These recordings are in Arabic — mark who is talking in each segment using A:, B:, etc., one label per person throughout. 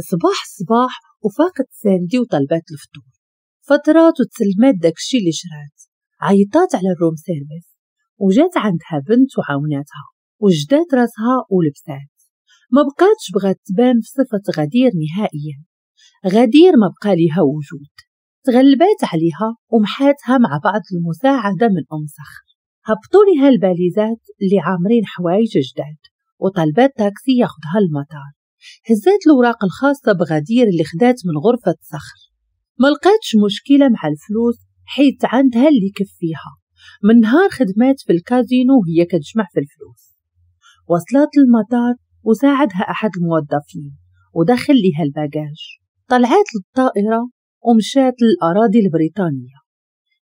A: صباح صباح وفاقت ساندي وطلبات الفطور فترات وتسلمات داكشي اللي شرات عيطات على الروم سيرفيس وجات عندها بنت وعاوناتها وجدات راسها ولبسات ما بقاتش بغات تبان في صفة غدير نهائيا غدير ما بقى ليها وجود تغلبات عليها ومحاتها مع بعض المساعدة من أم صخر هبطوا لها الباليزات اللي عامرين حوايج جداد وطلبات تاكسي ياخدها المطار هزات الأوراق الخاصة بغدير اللي خدات من غرفة صخر ما لقاتش مشكلة مع الفلوس حيت عندها اللي يكفيها من نهار خدمات في الكازينو هي كتجمع في الفلوس وصلت المطار وساعدها أحد الموظفين ودخل لها الباجاج طلعت للطائرة ومشات للأراضي البريطانية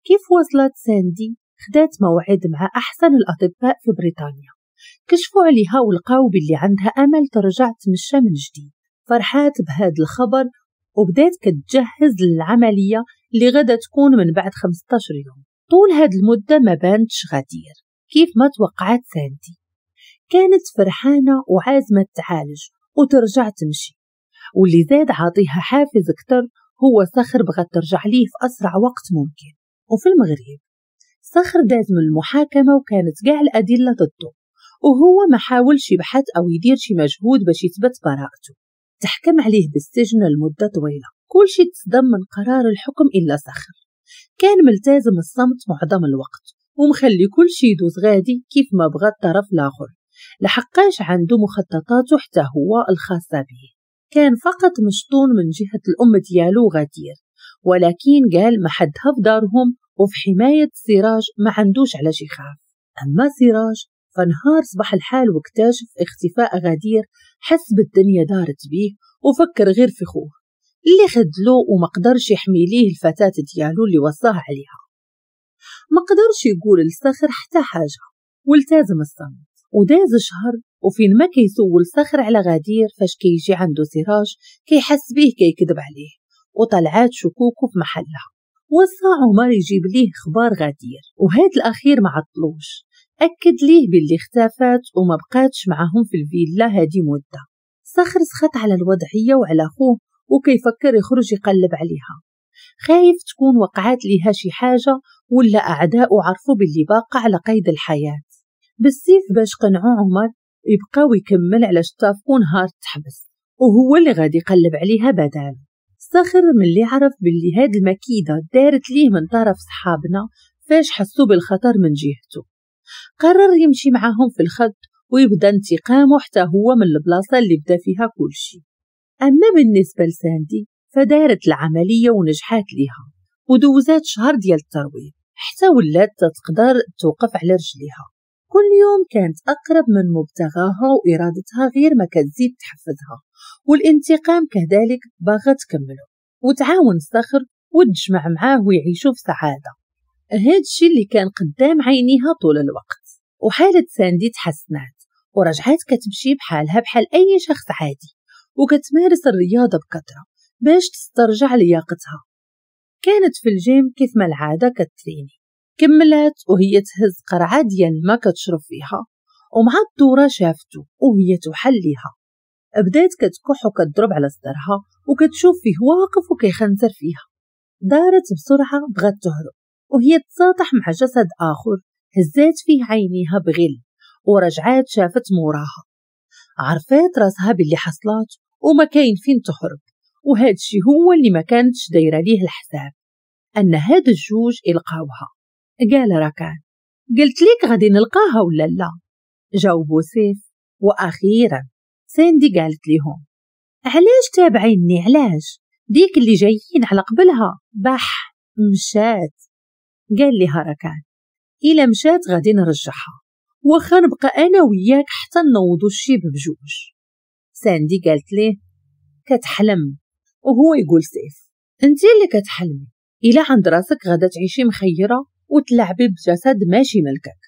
A: كيف وصلت ساندي خدات موعد مع أحسن الأطباء في بريطانيا كشفوا عليها ولقاو باللي عندها أمل ترجع تمشى من جديد فرحات بهذا الخبر وبدات كتجهز للعملية اللي غدا تكون من بعد 15 يوم طول هاد المدة ما بانتش غدير كيف ما توقعت ساندي كانت فرحانة وعازمة تعالج وترجع تمشي واللي زاد عاطيها حافز أكتر هو صخر بغات ترجع ليه في أسرع وقت ممكن وفي المغرب صخر داز من المحاكمة وكانت كاع الأدلة ضده وهو ما حاولش يبحث أو يدير شي مجهود باش يثبت براءته تحكم عليه بالسجن لمدة طويلة كل شي تصدم من قرار الحكم إلا سخر كان ملتزم الصمت معظم الوقت ومخلي كل شي يدوز غادي كيف ما بغى الطرف الآخر لحقاش عنده مخططاته حتى هو الخاصة به كان فقط مشطون من جهة الأم ديالو غادير ولكن قال ما حدها في دارهم وفي حماية سراج ما عندوش شي خاف أما سراج فنهار صبح الحال واكتشف اختفاء غدير حسب الدنيا دارت بيه وفكر غير في خوه اللي خدلو وما قدرش يحمي ليه الفتاة ديالو اللي وصاها عليها ما قدرش يقول الصخر حتى حاجة والتازم الصمت وداز شهر وفين ما كيسول صخر على غدير فاش كيجي عنده سراج كيحس بيه كيكذب عليه وطلعات شكوكه في محلها وصا عمر يجيب ليه خبار غدير وهاد الأخير ما عطلوش أكد ليه باللي اختفت وما بقاتش معهم في الفيلا هادي مدة صخر سخط على الوضعية وعلى خوه وكيفكر يخرج يقلب عليها خايف تكون وقعات ليها شي حاجة ولا أعداء عرفوا باللي باقى على قيد الحياة بالسيف باش قنعوا عمر يبقاو يكمل على شطافكو هار تحبس وهو اللي غادي يقلب عليها بدال صخر من اللي عرف باللي هاد المكيدة دارت ليه من طرف صحابنا فاش حسوا بالخطر من جهته قرر يمشي معاهم في الخط ويبدا انتقامه حتى هو من البلاصة اللي بدا فيها كل شيء أما بالنسبة لساندي فدارت العملية ونجحات ليها ودوزات شهر ديال الترويض حتى ولات تقدر توقف على رجليها كل يوم كانت أقرب من مبتغاها وإرادتها غير ما كتزيد تحفزها والانتقام كذلك باغا تكمله وتعاون صخر وتجمع معاه ويعيشوا في سعادة هاد الشي اللي كان قدام عينيها طول الوقت وحالة ساندي تحسنات ورجعات كتمشي بحالها بحال أي شخص عادي وكتمارس الرياضة بكثرة باش تسترجع لياقتها كانت في الجيم كيف ما العادة كتريني كملت وهي تهز قرعة ديال ما كتشرب فيها ومع الدورة شافتو وهي تحليها بدات كتكح وكتضرب على صدرها وكتشوف فيه واقف وكيخنزر فيها دارت بسرعة بغات تهرب وهي تساطح مع جسد آخر هزات فيه عينيها بغل ورجعات شافت موراها عرفات راسها باللي حصلات وما كاين فين تهرب وهذا الشي هو اللي ما كانتش دايره ليه الحساب ان هاد الجوج القاوها قال راكان قلت ليك غادي نلقاها ولا لا جاوبو سيف واخيرا ساندي قالت ليهم علاش تابعيني علاش ديك اللي جايين على قبلها بح مشات قال لي هركان إلا مشات غادي نرجعها واخا نبقى أنا وياك حتى نوضو الشيب بجوج ساندي قالت ليه كتحلم وهو يقول سيف انت اللي كتحلمي إلا عند راسك غادا تعيشي مخيرة وتلعبي بجسد ماشي ملكك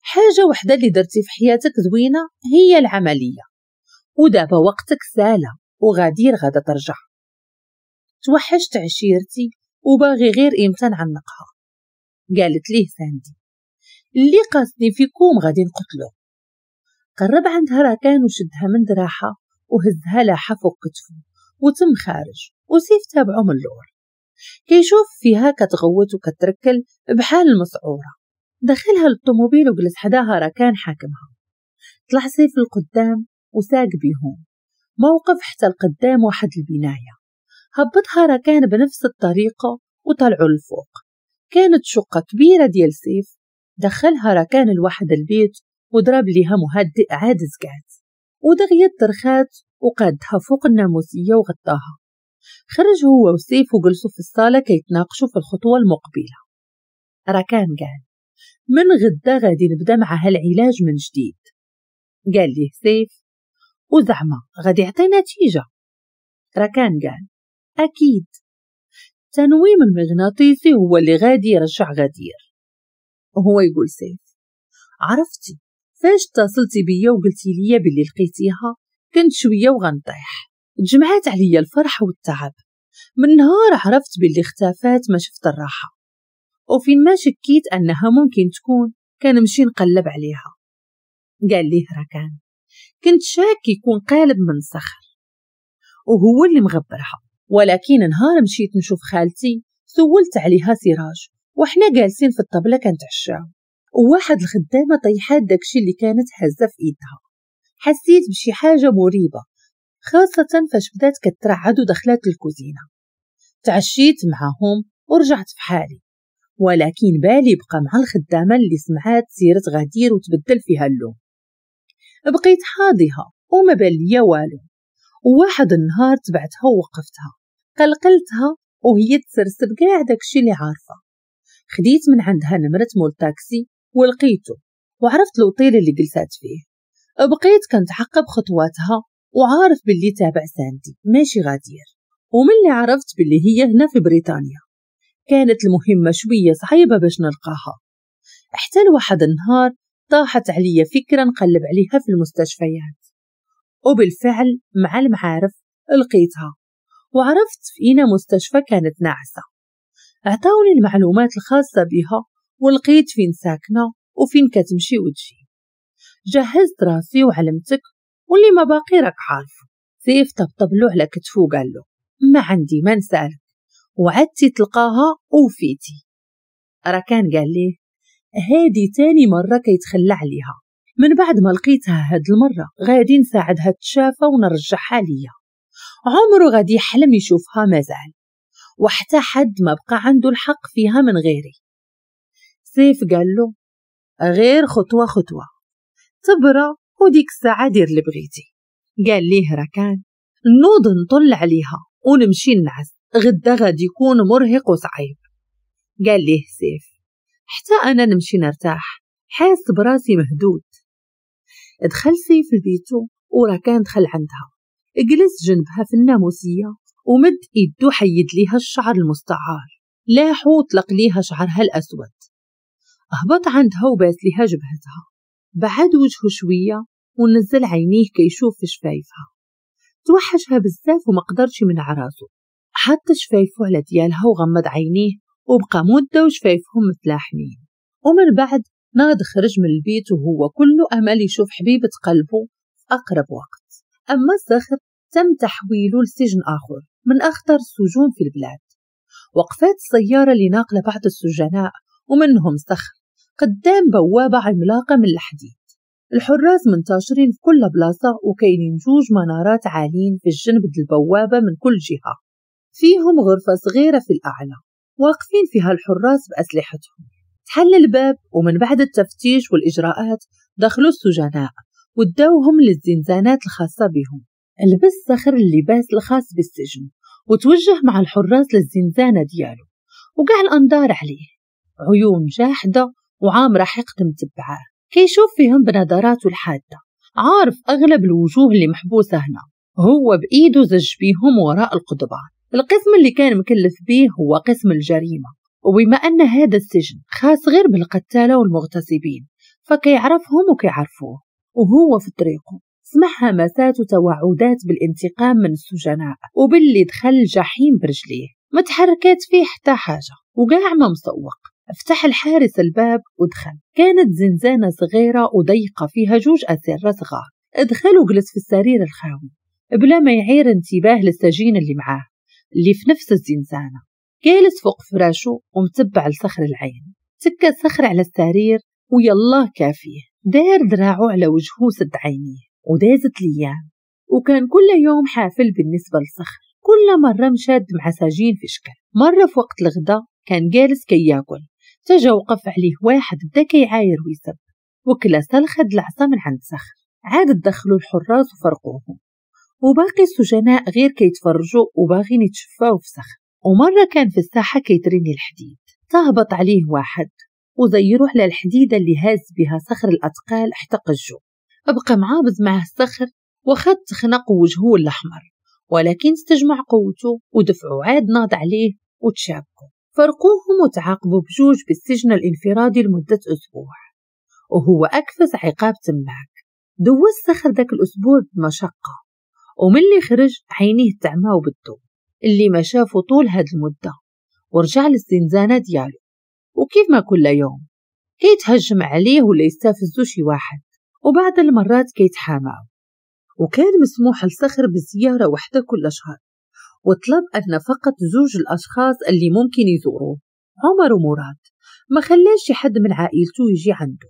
A: حاجة وحدة اللي درتي في حياتك زوينة هي العملية ودابا وقتك سالة وغادير غادا ترجع توحشت عشيرتي وباغي غير إمتى نعنقها قالت ليه ساندي اللي قاسني فيكم غادي نقتلو قرب عندها راكان وشدها من دراحة وهزها لاحة فوق كتفه وتم خارج وسيف تابعو من اللور كيشوف فيها كتغوت وكتركل بحال المسعورة دخلها للطوموبيل وجلس حداها راكان حاكمها طلع سيف القدام وساق بيهم موقف حتى القدام واحد البناية هبطها راكان بنفس الطريقة وطلعوا للفوق كانت شقة كبيرة ديال سيف دخلها ركان الواحد البيت وضرب ليها مهدئ عاد زكات ودغيا الترخات وقادها فوق الناموسية وغطاها خرج هو وسيف وجلسوا في الصالة يتناقشوا في الخطوة المقبلة ركان قال من غدا غادي نبدا مع هالعلاج من جديد قال ليه سيف وزعما غادي يعطي نتيجة ركان قال أكيد التنويم المغناطيسي هو اللي غادي يرجع غدير وهو يقول سيف عرفتي فاش اتصلتي بيا وقلتي ليا بلي لقيتيها كنت شويه وغنطيح تجمعات عليا الفرحه والتعب من نهار عرفت بلي اختفات ما شفت الراحه وفين ما شكيت انها ممكن تكون كنمشي نقلب عليها قال لي هركان كنت شاك يكون قالب من صخر وهو اللي مغبرها ولكن نهار مشيت نشوف خالتي سولت عليها سراج وحنا جالسين في الطبلة كنتعشاو وواحد الخدامة طيحات داكشي اللي كانت هازة في إيدها حسيت بشي حاجة مريبة خاصة فاش بدات كترعد ودخلات الكوزينة تعشيت معاهم ورجعت في حالي ولكن بالي بقى مع الخدامة اللي سمعات سيرة غدير وتبدل فيها اللون بقيت حاضيها وما بان ليا والو وواحد النهار تبعتها ووقفتها قلقلتها وهي تسرسب كاع داكشي اللي عارفه خديت من عندها نمرة مول تاكسي ولقيته وعرفت الوطيل اللي جلسات فيه بقيت كنت عقب خطواتها وعارف باللي تابع ساندي ماشي غادير ومن اللي عرفت باللي هي هنا في بريطانيا كانت المهمة شوية صعيبة باش نلقاها حتى لواحد النهار طاحت عليا فكرة نقلب عليها في المستشفيات وبالفعل مع المعارف لقيتها وعرفت فينا مستشفى كانت ناعسة أعطوني المعلومات الخاصة بها ولقيت فين ساكنة وفين كتمشي وتجي جهزت راسي وعلمتك واللي ما باقي راك عارفه سيف طبطب له على كتفو وقال له ما عندي ما نسألك وعدتي تلقاها وفيتي راه كان قال لي هادي تاني مرة كيتخلى عليها من بعد ما لقيتها هاد المرة غادي نساعدها تشافى ونرجعها ليا عمرو غادي يحلم يشوفها مازال وحتى حد ما بقى عنده الحق فيها من غيري سيف قال له غير خطوة خطوة تبرى وديك الساعة دير اللي بغيتي قال ليه ركان نوض نطل عليها ونمشي نعس غدا غادي يكون مرهق وصعيب قال ليه سيف حتى أنا نمشي نرتاح حاس براسي مهدود دخل سيف لبيتو ورا كان دخل عندها جلس جنبها في الناموسية ومد إيدو حيد ليها الشعر المستعار لاحو طلق ليها شعرها الأسود أهبط عندها وباس ليها جبهتها بعد وجهه شوية ونزل عينيه كيشوف في شفايفها توحشها بزاف وما قدرش يمنع راسو حط شفايفو على ديالها وغمض عينيه وبقى مدة وشفايفهم متلاحمين ومن بعد ناض خرج من البيت وهو كل أمل يشوف حبيبة قلبه في أقرب وقت أما الزخر تم تحويله لسجن آخر من أخطر السجون في البلاد وقفات السيارة اللي ناقلة بعض السجناء ومنهم زخر قدام بوابة عملاقة من الحديد الحراس منتشرين في كل بلاصة وكاينين جوج منارات عاليين في الجنب البوابة من كل جهة فيهم غرفة صغيرة في الأعلى واقفين فيها الحراس بأسلحتهم تحل الباب ومن بعد التفتيش والإجراءات دخلوا السجناء ودوهم للزنزانات الخاصة بهم لبس صخر اللباس الخاص بالسجن وتوجه مع الحراس للزنزانة ديالو وقع الأنظار عليه عيون جاحدة وعامرة حقد متبعاه كيشوف فيهم بنظراته الحادة عارف أغلب الوجوه اللي محبوسة هنا هو بإيده زج بيهم وراء القضبان القسم اللي كان مكلف بيه هو قسم الجريمة وبما أن هذا السجن خاص غير بالقتالة والمغتصبين فكيعرفهم وكيعرفوه وهو في طريقه سمعها مسات وتوعدات بالانتقام من السجناء وباللي دخل الجحيم برجليه ما تحركات فيه حتى حاجة وقاع ما مسوق فتح الحارس الباب ودخل كانت زنزانة صغيرة وضيقة فيها جوج أسرة صغار دخل وجلس في السرير الخاوي بلا ما يعير انتباه للسجين اللي معاه اللي في نفس الزنزانة جالس فوق فراشو ومتبع لصخر العين سكة صخر على السرير ويالله كافيه دار دراعه على وجهه سد عينيه ودازت ليام وكان كل يوم حافل بالنسبة للصخر كل مرة مشاد مع سجين في شكل مرة في وقت الغدا كان جالس كياكل يأكل تجا وقف عليه واحد بدا كيعاير ويسب وكلا سلخد العصا من عند صخر عاد دخلوا الحراس وفرقوهم وباقي السجناء غير كيتفرجوا وباغين يتشفاو في صخر ومرة كان في الساحة كيترني الحديد تهبط عليه واحد وزي يروح للحديدة اللي هاز بها صخر الأثقال حتى قجو بقى معابز معه الصخر وخد تخنق وجهه الأحمر ولكن استجمع قوته ودفعه عاد ناض عليه وتشابكوا فرقوهم وتعاقبوا بجوج بالسجن الانفرادي لمدة أسبوع وهو أكفز عقاب تماك دوز صخر ذاك الأسبوع بمشقة ومن اللي خرج عينيه تعماو بالضوء اللي ما شافه طول هاد المدة ورجع للزنزانة ديالو وكيف ما كل يوم كيتهجم عليه ولا يستفزو شي واحد وبعض المرات كيتحاماو وكان مسموح لصخر بالزيارة وحده كل شهر وطلب أن فقط زوج الأشخاص اللي ممكن يزوروه عمر ومراد ما خلاش حد من عائلته يجي عنده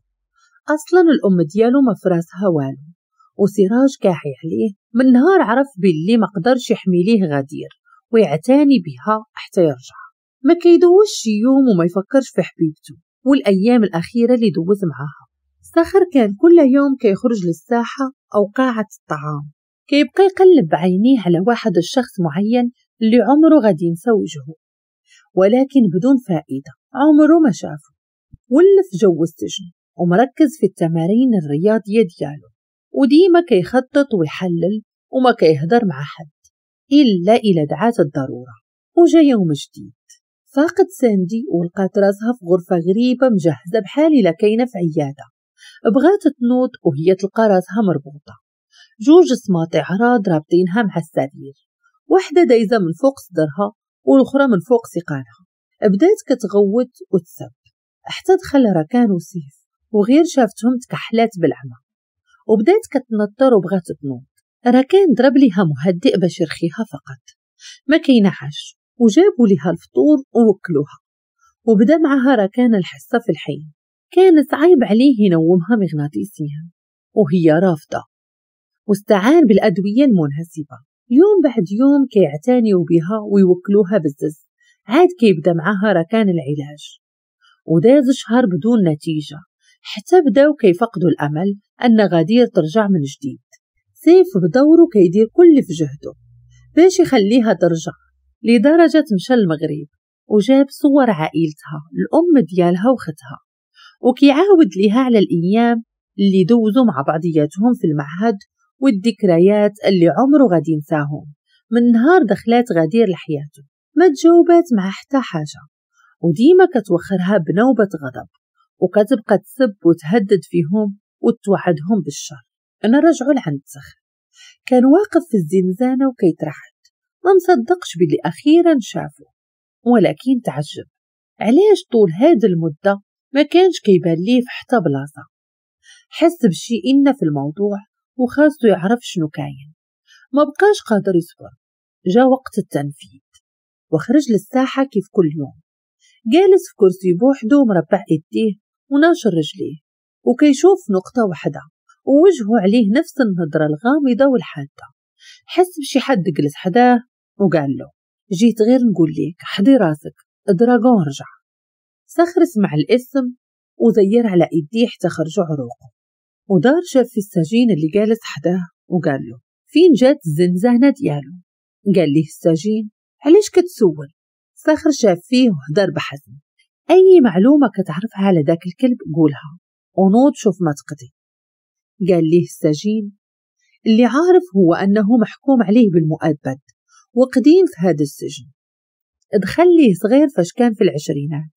A: أصلا الأم ديالو ما فراسها والو وسراج كاعي عليه من نهار عرف باللي ما قدرش يحمي ليه غدير ويعتني بها حتى يرجع ما كيدوش شي يوم وما يفكرش في حبيبته والأيام الأخيرة اللي دوز معاها ساخر كان كل يوم كيخرج للساحة أو قاعة الطعام كيبقى يقلب بعينيه على واحد الشخص معين اللي عمره غادي ينسى وجهه ولكن بدون فائدة عمره ما شافه ولف جو السجن ومركز في التمارين الرياضية ديالو وديما كيخطط ويحلل وما كيهضر مع حد إلا إلى دعات الضرورة وجا يوم جديد فاقت ساندي ولقات راسها في غرفة غريبة مجهزة بحال إلا كاينة في عيادة بغات تنوض وهي تلقى راسها مربوطة جوج سماطي عراض رابطينها مع السرير واحدة دايزة من فوق صدرها والأخرى من فوق سيقانها بدات كتغوت وتسب حتى دخل ركان وسيف وغير شافتهم تكحلات بالعمى وبدات كتنطر وبغات تنوض راكان ضرب لها مهدئ باش يرخيها فقط ما كينعش وجابوا لها الفطور ووكلوها وبدا معها راكان الحصة في الحين كان صعيب عليه ينومها مغناطيسيا وهي رافضة واستعان بالأدوية المناسبة يوم بعد يوم كيعتنيوا بها ويوكلوها بالزز عاد كيبدا معاها ركان العلاج وداز شهر بدون نتيجة حتى بداو كيفقدوا الأمل أن غدير ترجع من جديد سيف بدوره كيدير كل في جهده باش يخليها ترجع لدرجة مشى المغرب وجاب صور عائلتها الأم ديالها وختها وكيعاود ليها على الأيام اللي دوزوا مع بعضياتهم في المعهد والذكريات اللي عمره غادي ينساهم من نهار دخلات غدير لحياته ما تجاوبات مع حتى حاجة وديما كتوخرها بنوبة غضب وكتبقى تسب وتهدد فيهم وتوعدهم بالشر أنا رجعوا لعند زخ كان واقف في الزنزانة وكيترحل ما مصدقش باللي أخيرا شافه ولكن تعجب علاش طول هاد المدة ما كانش كيبان ليه في حتى بلاصة حس بشي إن في الموضوع وخاصو يعرف شنو كاين ما بقاش قادر يصبر جا وقت التنفيذ وخرج للساحة كيف كل يوم جالس في كرسي بوحدو مربع يديه وناشر رجليه وكيشوف نقطة واحدة ووجهه عليه نفس النظرة الغامضة والحادة حس بشي حد جلس حداه وقال له جيت غير نقول ليك حضي راسك دراغون رجع سخر سمع الاسم وزير على ايديه حتى خرجوا عروقه ودار شاف في السجين اللي جالس حداه وقال له فين جات الزنزانة ديالو قال ليه السجين علاش كتسول سخر شاف فيه وهدر بحزم أي معلومة كتعرفها على داك الكلب قولها ونوض شوف ما تقضي قال ليه السجين اللي عارف هو أنه محكوم عليه بالمؤبد وقديم في هذا السجن دخل ليه صغير فاش كان في العشرينات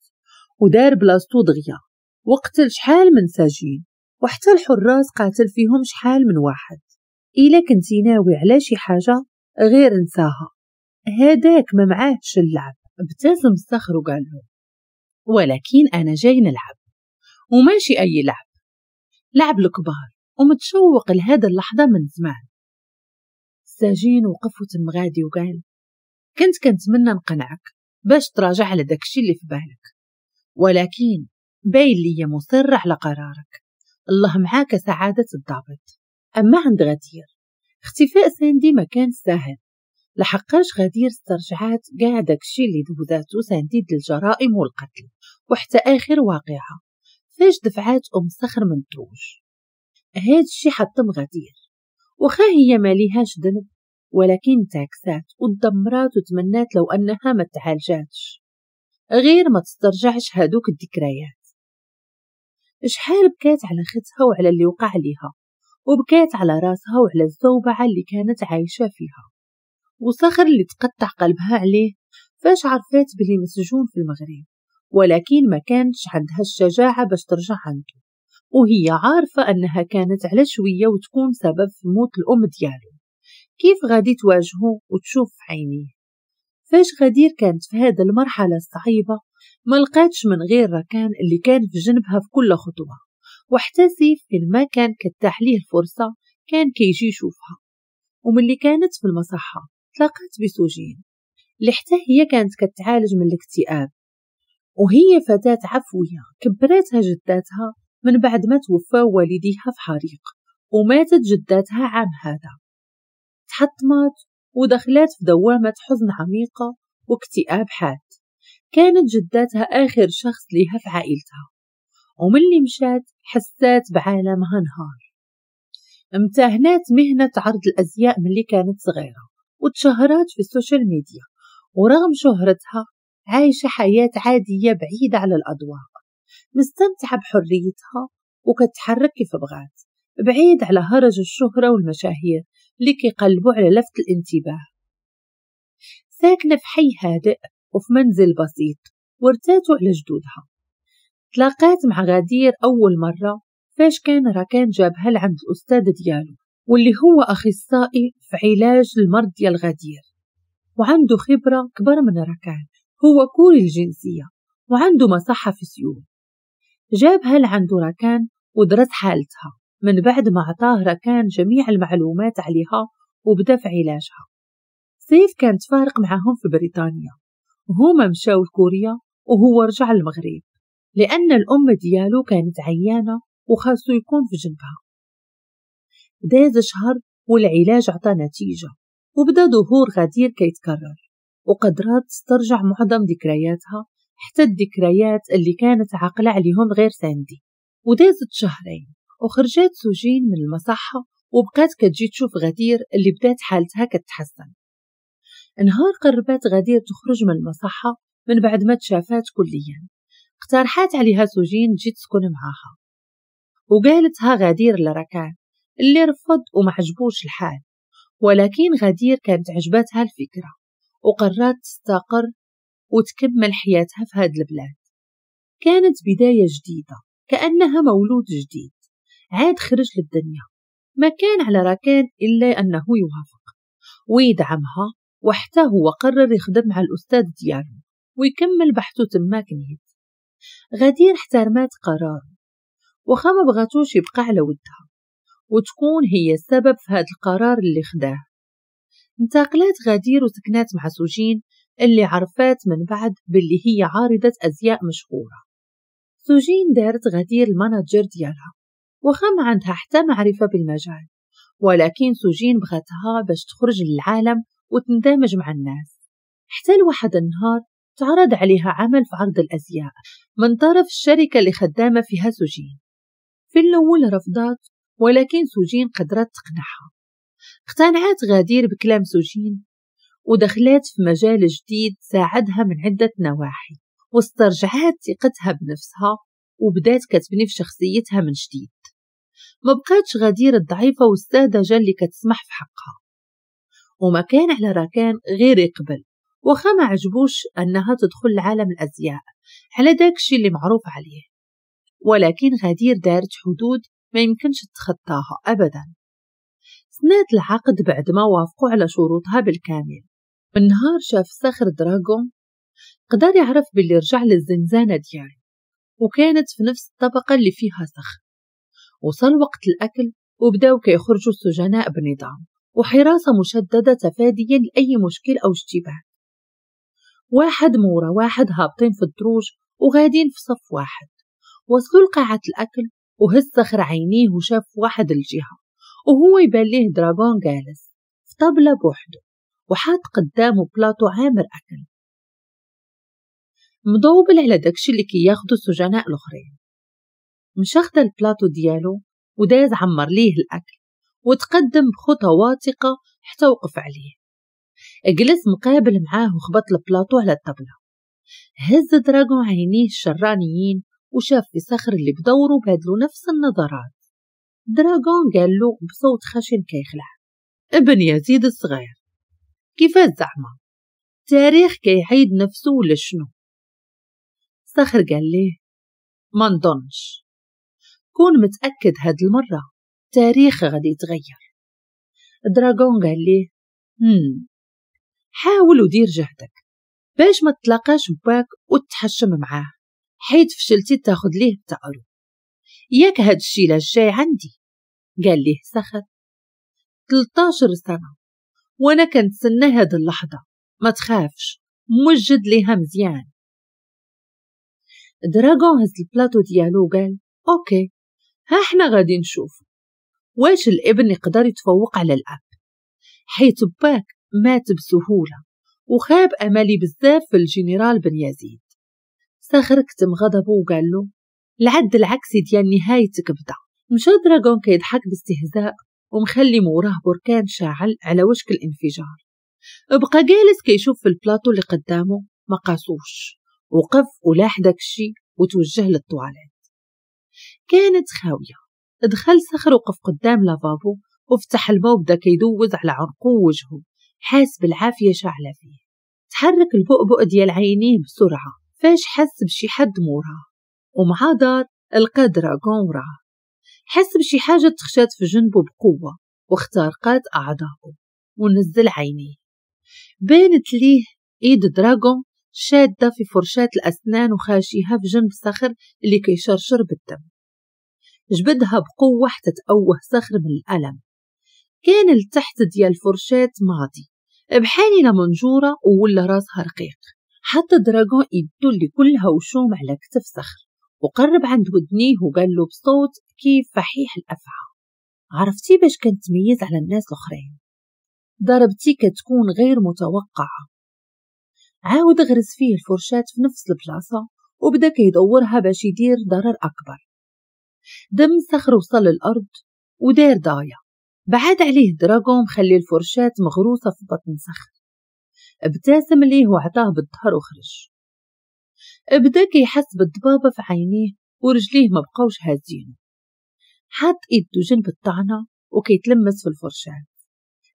A: ودار بلاصتو دغيا وقتل شحال من سجين وحتى الحراس قاتل فيهم شحال من واحد إلا كنتي ناوي على شي حاجة غير انساها هداك ما معاهش اللعب ابتسم الصخر وقال له ولكن أنا جاي نلعب وماشي أي لعب لعب الكبار ومتشوق لهذا اللحظة من زمان السجين وقف وتم غادي وقال كنت كنتمنى نقنعك باش تراجع على داكشي اللي في بالك ولكن باين ليا مصر على قرارك الله معاك سعادة الضابط أما عند غدير اختفاء ساندي ما كان سهل لحقاش غدير استرجعات كاع داكشي اللي دوزاتو ساندي د الجرائم والقتل وحتى آخر واقعة فاش دفعات أم صخر من الدروج هاد الشي حطم غدير وخا هي ماليهاش ذنب ولكن تاكسات وتدمرات وتمنات لو أنها ما تعالجاتش غير ما تسترجعش هادوك الذكريات شحال بكات على ختها وعلى اللي وقع ليها وبكات على راسها وعلى الزوبعة اللي كانت عايشة فيها وصخر اللي تقطع قلبها عليه فاش عرفات بلي مسجون في المغرب ولكن ما كانتش عندها الشجاعة باش ترجع عنده وهي عارفة أنها كانت على شوية وتكون سبب في موت الأم ديالو كيف غادي تواجهه وتشوف في عينيه فاش غدير كانت في هذا المرحلة الصعيبة ما لقاتش من غير ركان اللي كان في جنبها في كل خطوة وحتى سيف فين ما كان كتاح ليه الفرصة كان كيجي يشوفها اللي كانت في المصحة تلاقات بسوجين اللي حتى هي كانت كتعالج من الاكتئاب وهي فتاة عفوية كبراتها جداتها من بعد ما توفى والديها في حريق وماتت جداتها عام هذا تحطمت ودخلت في دوامة حزن عميقة واكتئاب حاد كانت جداتها آخر شخص ليها في عائلتها ومن اللي مشات حسات بعالمها نهار امتهنات مهنة عرض الأزياء من اللي كانت صغيرة وتشهرات في السوشيال ميديا ورغم شهرتها عايشة حياة عادية بعيدة على الأضواء مستمتعة بحريتها وكتحرك كيف بغات بعيد على هرج الشهرة والمشاهير اللي كيقلبوا على لفت الانتباه ساكنة في حي هادئ وفي منزل بسيط وارتاتوا على جدودها تلاقات مع غدير أول مرة فاش كان راكان جابها لعند الأستاذ ديالو واللي هو أخصائي في علاج المرض ديال غدير وعنده خبرة كبر من راكان هو كوري الجنسية وعنده مصحة في سيول جابها لعندو ركان ودرس حالتها من بعد ما عطاه ركان جميع المعلومات عليها وبدا في علاجها سيف كان تفارق معهم في بريطانيا هما مشاو لكوريا وهو رجع المغرب لأن الأم ديالو كانت عيانة وخاصو يكون في جنبها داز شهر والعلاج عطى نتيجة وبدا ظهور غدير كيتكرر وقدرات تسترجع معظم ذكرياتها حتى الذكريات اللي كانت عاقلة عليهم غير ساندي ودازت شهرين وخرجت سوجين من المصحة وبقات كتجي تشوف غدير اللي بدات حالتها كتحسن نهار قربت غدير تخرج من المصحة من بعد ما تشافات كليا اقترحات عليها سوجين تجي تسكن معاها وقالتها غدير لركان اللي رفض ومعجبوش الحال ولكن غدير كانت عجبتها الفكرة وقررت تستقر وتكمل حياتها في هاد البلاد كانت بداية جديدة كأنها مولود جديد عاد خرج للدنيا ما كان على راكان إلا أنه يوافق ويدعمها وحتى هو قرر يخدم مع الأستاذ ديالو ويكمل بحثه تماك نيت غدير احترمات قراره وخا ما بغاتوش يبقى على ودها وتكون هي السبب في هذا القرار اللي خداه انتقلت غدير وسكنات مع سوجين اللي عرفات من بعد باللي هي عارضة أزياء مشهورة سوجين دارت غدير المانجر ديالها وخم عندها حتى معرفة بالمجال ولكن سوجين بغتها باش تخرج للعالم وتندمج مع الناس حتى لواحد النهار تعرض عليها عمل في عرض الأزياء من طرف الشركة اللي خدامة فيها سوجين في الأول رفضت ولكن سوجين قدرت تقنعها اقتنعت غدير بكلام سوجين ودخلت في مجال جديد ساعدها من عدة نواحي واسترجعت ثقتها بنفسها وبدات كتبني في شخصيتها من جديد ما بقاتش غدير الضعيفة والساذجة اللي كتسمح في حقها وما كان على راكان غير يقبل وخا ما عجبوش أنها تدخل لعالم الأزياء على داكشي اللي معروف عليه ولكن غدير دارت حدود ما يمكنش تتخطاها أبدا سنات العقد بعد ما وافقوا على شروطها بالكامل نهار شاف صخر دراغون قدر يعرف باللي رجع للزنزانة ديالي وكانت في نفس الطبقة اللي فيها صخر وصل وقت الأكل وبدأوا كيخرجوا السجناء بنظام وحراسة مشددة تفاديا لأي مشكل أو اشتباه واحد مورا واحد هابطين في الدروج وغادين في صف واحد وصلوا لقاعة الأكل وهز صخر عينيه وشاف واحد الجهة وهو يبان ليه دراغون جالس في طبلة بوحده وحاط قدامه بلاطو عامر أكل مضوبل على داكشي اللي كياخدو السجناء الآخرين مشخد البلاطو ديالو وداز عمر ليه الأكل وتقدم بخطى واثقة حتى وقف عليه جلس مقابل معاه وخبط البلاطو على الطبلة هز دراغون عينيه الشرانيين وشاف في صخر اللي بدورو بادلو نفس النظرات دراغون قال له بصوت خشن كيخلع ابن يزيد الصغير كيفاش زعما تاريخ كيحيد نفسه ولا شنو صخر قال لي ما نظنش كون متأكد هاد المرة تاريخ غادي يتغير دراغون قال لي هم حاول ودير جهدك باش ما تلاقاش باك وتحشم معاه حيت فشلتي تاخد ليه بتقرو ياك هاد الشي جاي عندي قال ليه سخر 13 سنة وانا كنتسنى هاد اللحظة ما تخافش موجد ليها مزيان دراغون هز البلاطو ديالو وقال اوكي ها احنا غادي نشوف واش الابن يقدر يتفوق على الاب حيت باك مات بسهولة وخاب أمالي بزاف في الجنرال بن يزيد صخر كتم غضبه وقال له العد العكسي ديال نهايتك بدا مشى دراغون كيضحك باستهزاء ومخلي موراه بركان شاعل على وشك الانفجار بقى جالس كيشوف في البلاطو اللي قدامه ما قاسوش وقف ولاح داكشي وتوجه للطواليت كانت خاوية دخل سخر وقف قدام لافابو وفتح الباب دا كيدوز على عرقو وجهه حاس بالعافية شاعلة فيه تحرك البؤبؤ ديال عينيه بسرعة فاش حس بشي حد موراه ومع دار لقى دراغون وراه حس بشي حاجة تخشات في جنبه بقوة واخترقت أعضاؤه ونزل عينيه بانت ليه إيد دراغون شادة في فرشاة الأسنان وخاشيها في جنب صخر اللي كيشرشر بالدم جبدها بقوة حتى تأوه صخر من الألم كان التحت ديال الفرشاة ماضي بحالي منجورة وولا راسها رقيق حط دراغون يدو اللي كلها وشوم على كتف صخر وقرب عند ودنيه وقال له بصوت كيف فحيح الأفعى عرفتي باش كنتميز على الناس الأخرين ضربتي كتكون غير متوقعة عاود غرس فيه الفرشاة في نفس البلاصة وبدا كيدورها باش يدير ضرر أكبر دم صخر وصل للأرض ودار ضايع بعد عليه دراغون خلي الفرشاة مغروسة في بطن صخر ابتسم ليه وعطاه بالظهر وخرج بدا كيحس بالضبابة في عينيه ورجليه ما بقاوش حط ايدو جنب الطعنة وكيتلمس في الفرشاة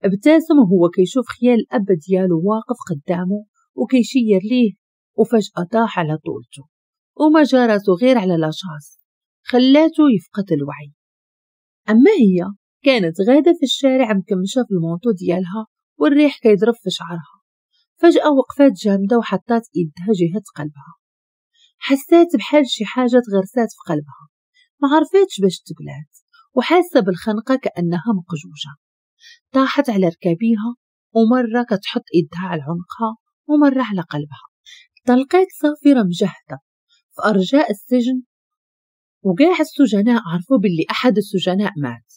A: ابتسم وهو كيشوف خيال الأب ديالو واقف قدامه وكيشير ليه وفجأة طاح على طولته وما جرى غير على لاشاس خلاته يفقد الوعي أما هي كانت غادة في الشارع مكمشة في المونطو ديالها والريح كيضرب في شعرها فجأة وقفات جامدة وحطات إيدها جهة قلبها حسات بحال شي حاجة تغرسات في قلبها ما عرفتش باش تبلات وحاسة بالخنقة كأنها مقجوجة طاحت على ركابيها ومرة كتحط إيدها على عنقها ومرة على قلبها طلقات صافرة مجهدة في أرجاء السجن وكاع السجناء عرفوا باللي أحد السجناء مات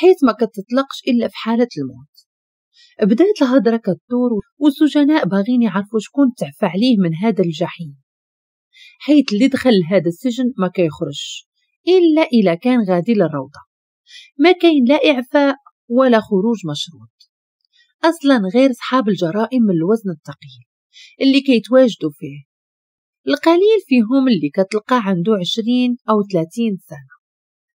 A: حيث ما كتطلقش إلا في حالة الموت بدات الهضرة كتدور والسجناء باغين يعرفوا شكون تعفى عليه من هذا الجحيم حيث اللي دخل لهذا السجن ما كيخرج إلا الى كان غادي للروضة ما كاين لا إعفاء ولا خروج مشروط أصلا غير صحاب الجرائم من الوزن الثقيل اللي كيتواجدوا فيه القليل فيهم اللي كتلقى عنده عشرين أو ثلاثين سنة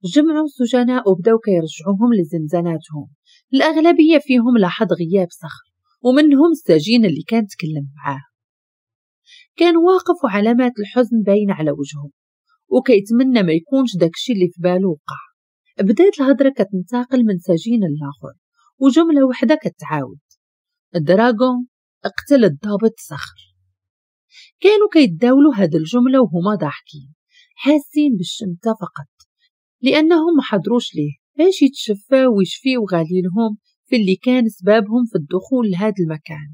A: جمعوا السجناء وبداو كيرجعوهم لزنزاناتهم الأغلبية فيهم لاحظ غياب صخر ومنهم السجين اللي كان تكلم معاه كان واقف وعلامات الحزن باينة على وجهه وكيتمنى ما يكونش داكشي اللي في باله وقع بدات الهضرة كتنتقل من سجين لآخر وجملة وحدة كتعاود الدراغون اقتل الضابط صخر كانوا كيتداولوا هاد الجملة وهما ضاحكين حاسين بالشمتة فقط لأنهم ما حضروش ليه باش يتشفاو ويشفيو غاليلهم في اللي كان سببهم في الدخول لهاد المكان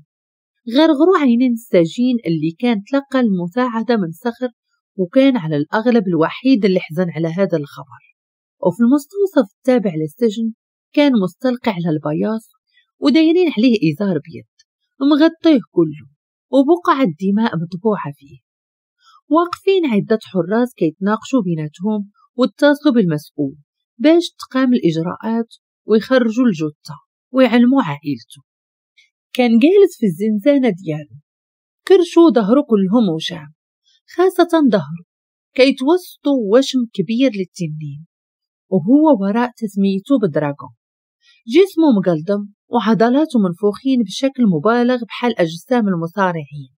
A: غرغروا عينين السجين اللي كان تلقى المساعدة من صخر وكان على الأغلب الوحيد اللي حزن على هذا الخبر وفي المستوصف التابع للسجن كان مستلقي على البياص ودايرين عليه إزار بيض مغطيه كله وبقع الدماء مطبوعة فيه واقفين عدة حراس يتناقشوا بيناتهم واتصلوا بالمسؤول باش تقام الإجراءات ويخرجوا الجثة ويعلموا عائلته كان جالس في الزنزانة ديالو كرشو ظهره كلهم وجع خاصة ظهره كيتوسطو وشم كبير للتنين وهو وراء تسميته بالدراغون جسمه مقلدم وعضلاته منفوخين بشكل مبالغ بحال أجسام المصارعين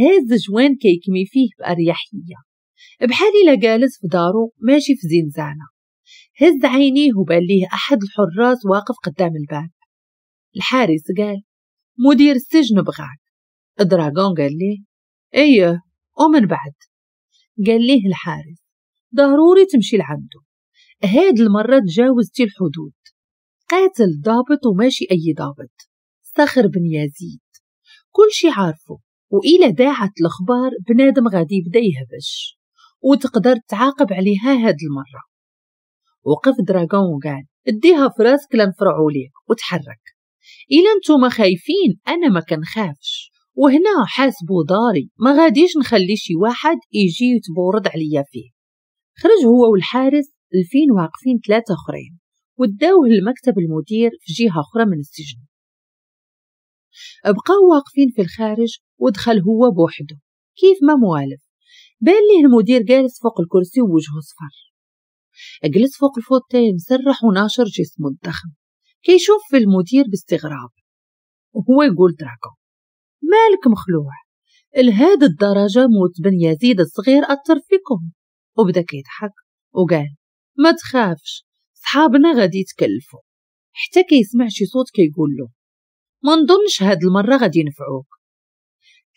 A: هز جوان كيكمي فيه بأريحية بحال إلا جالس في دارو ماشي في زنزانة هز عينيه وبان ليه أحد الحراس واقف قدام الباب الحارس قال مدير السجن بغاك الدراغون قال لي ايه ومن بعد قال ليه الحارس ضروري تمشي لعنده هاد المرة تجاوزتي الحدود قاتل ضابط وماشي أي ضابط صخر بن يزيد كل شي عارفه وإلى داعت الأخبار بنادم غادي يبدا يهبش وتقدر تعاقب عليها هاد المرة وقف دراغون وقال اديها في راسك لنفرعوا ليك وتحرك إلا نتوما خايفين أنا ما كنخافش وهنا حاسبو داري ما غاديش نخلي شي واحد يجي يتبورد عليا فيه خرج هو والحارس الفين واقفين ثلاثة أخرين وداوه لمكتب المدير في جهة أخرى من السجن بقاو واقفين في الخارج ودخل هو بوحده كيف ما موالف بان ليه المدير جالس فوق الكرسي ووجهه صفر جلس فوق الفوتيه مسرح وناشر جسمه الضخم كيشوف في المدير باستغراب وهو يقول دراكو مالك مخلوع لهاد الدرجة موت بن يزيد الصغير أثر فيكم وبدا كيضحك وقال ما تخافش صحابنا غادي يتكلفوا حتى كيسمع شي صوت كيقول له ما نظنش هاد المرة غادي ينفعوك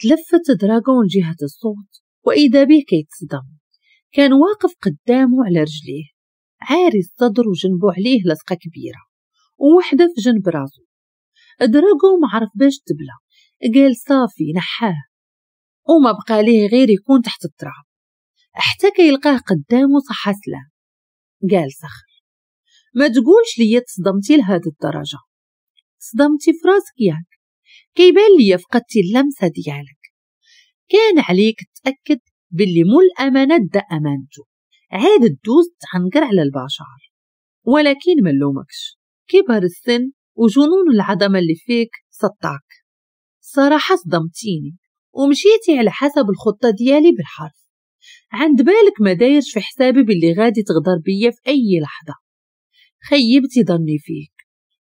A: تلفت دراغون جهة الصوت وإذا به كيتصدم كان واقف قدامه على رجليه عاري الصدر وجنبه عليه لصقة كبيرة ووحدة في جنب راسو دراغو معرف باش تبلى قال صافي نحاه وما بقى ليه غير يكون تحت التراب حتى كيلقاه يلقاه قدامه صح سلام قال سخر ما تقولش ليا تصدمتي لهاد الدرجة صدمتي في راسك ياك كيبان ليا فقدتي اللمسة ديالك كان عليك تأكد باللي مو الأمانة دا أمانته عاد دوز تعنقر على البشر ولكن ملومكش كبر السن وجنون العدم اللي فيك سطعك صراحة صدمتيني ومشيتي على حسب الخطة ديالي بالحرف عند بالك ما دايرش في حسابي باللي غادي تغدر بيا في أي لحظة خيبتي ظني فيك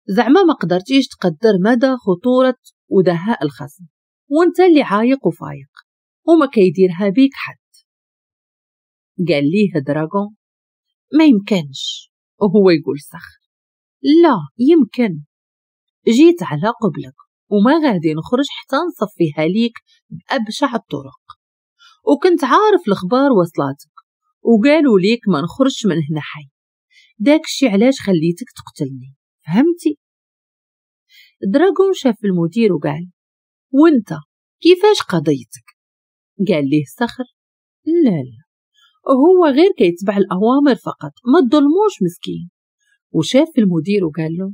A: زعما ما قدرتيش تقدر مدى خطورة ودهاء الخصم وانت اللي عايق وفايق وما كيديرها بيك حد قال ليه دراغون ما يمكنش وهو يقول سخ لا يمكن جيت على قبلك وما غادي نخرج حتى نصفيها ليك بأبشع الطرق وكنت عارف الخبار وصلاتك وقالوا ليك ما نخرجش من هنا حي داكشي علاش خليتك تقتلني فهمتي دراغون شاف المدير وقال وانت كيفاش قضيتك قال ليه صخر لا لا هو غير كيتبع الأوامر فقط ما تظلموش مسكين وشاف المدير وقال له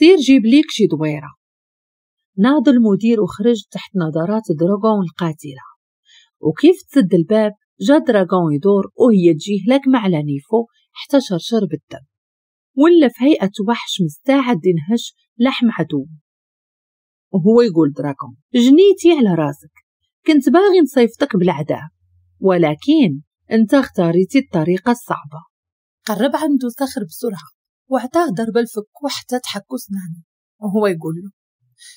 A: طير جيب ليك شي دويرة ناض المدير وخرج تحت نظرات دراغون القاتلة وكيف تسد الباب جا دراغون يدور وهي تجيه لك على نيفو حتى شرشر بالدم ولا في هيئة وحش مستعد ينهش لحم عدو وهو يقول دراغون جنيتي على راسك كنت باغي نصيفطك بالعداء ولكن انت اختاريتي الطريقة الصعبة قرب عنده الصخر بسرعة وعطاه ضربة الفك وحتى تحكو سنانو وهو يقول له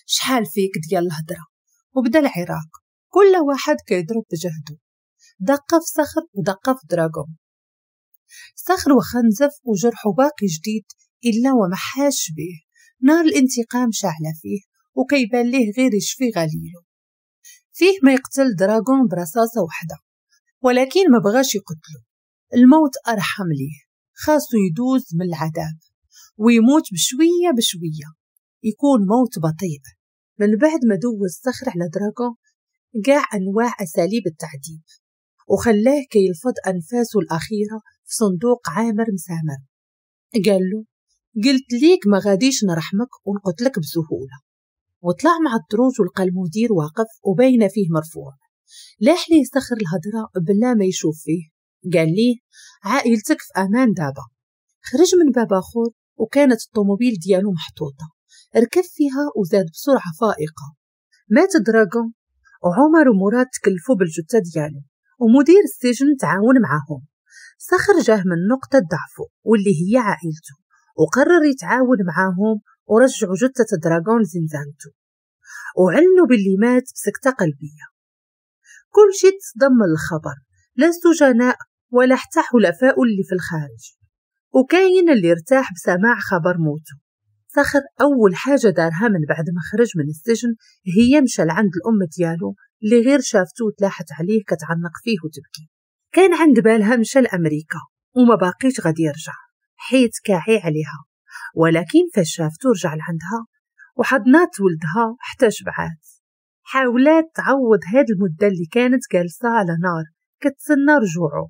A: شحال فيك ديال الهضرة وبدا العراق كل واحد كيضرب بجهده دقة في صخر ودقة في دراغون صخر وخنزف وجرحه باقي جديد إلا ومحاش بيه نار الانتقام شاعلة فيه وكيبان ليه غير يشفي غليله فيه ما يقتل دراغون برصاصة وحدة ولكن ما بغاش يقتله الموت أرحم ليه خاصو يدوز من العذاب ويموت بشوية بشوية يكون موت بطيء من بعد ما دوز صخر على دراغون قاع أنواع أساليب التعذيب وخلاه يلفظ أنفاسه الأخيرة في صندوق عامر مسامر قال له قلت ليك ما غاديش نرحمك ونقتلك بسهولة وطلع مع الدروج ولقى المدير واقف وبين فيه مرفوع لاح ليه صخر الهضرة بلا ما يشوف فيه قال ليه عائلتك في امان دابا خرج من باب اخر وكانت الطوموبيل ديالو محطوطه ركب فيها وزاد بسرعه فائقه مات دراغون وعمر ومراد تكلفوا بالجثه ديالو ومدير السجن تعاون معاهم صخر جاه من نقطة ضعفه واللي هي عائلته وقرر يتعاون معاهم ورجعوا جثة دراغون لزنزانته وعلنوا باللي مات بسكتة قلبية كل شي تصدم من الخبر لا السجناء ولا حتى حلفاء اللي في الخارج وكاين اللي ارتاح بسماع خبر موته فخر أول حاجة دارها من بعد ما خرج من السجن هي مشى لعند الأم ديالو اللي غير شافته وتلاحت عليه كتعنق فيه وتبكي كان عند بالها مشى لأمريكا وما باقيش غادي يرجع حيت كاعي عليها ولكن فاش شافته رجع لعندها وحضنات ولدها حتى شبعات حاولات تعوض هاد المدة اللي كانت جالسة على نار كتسنى رجوعه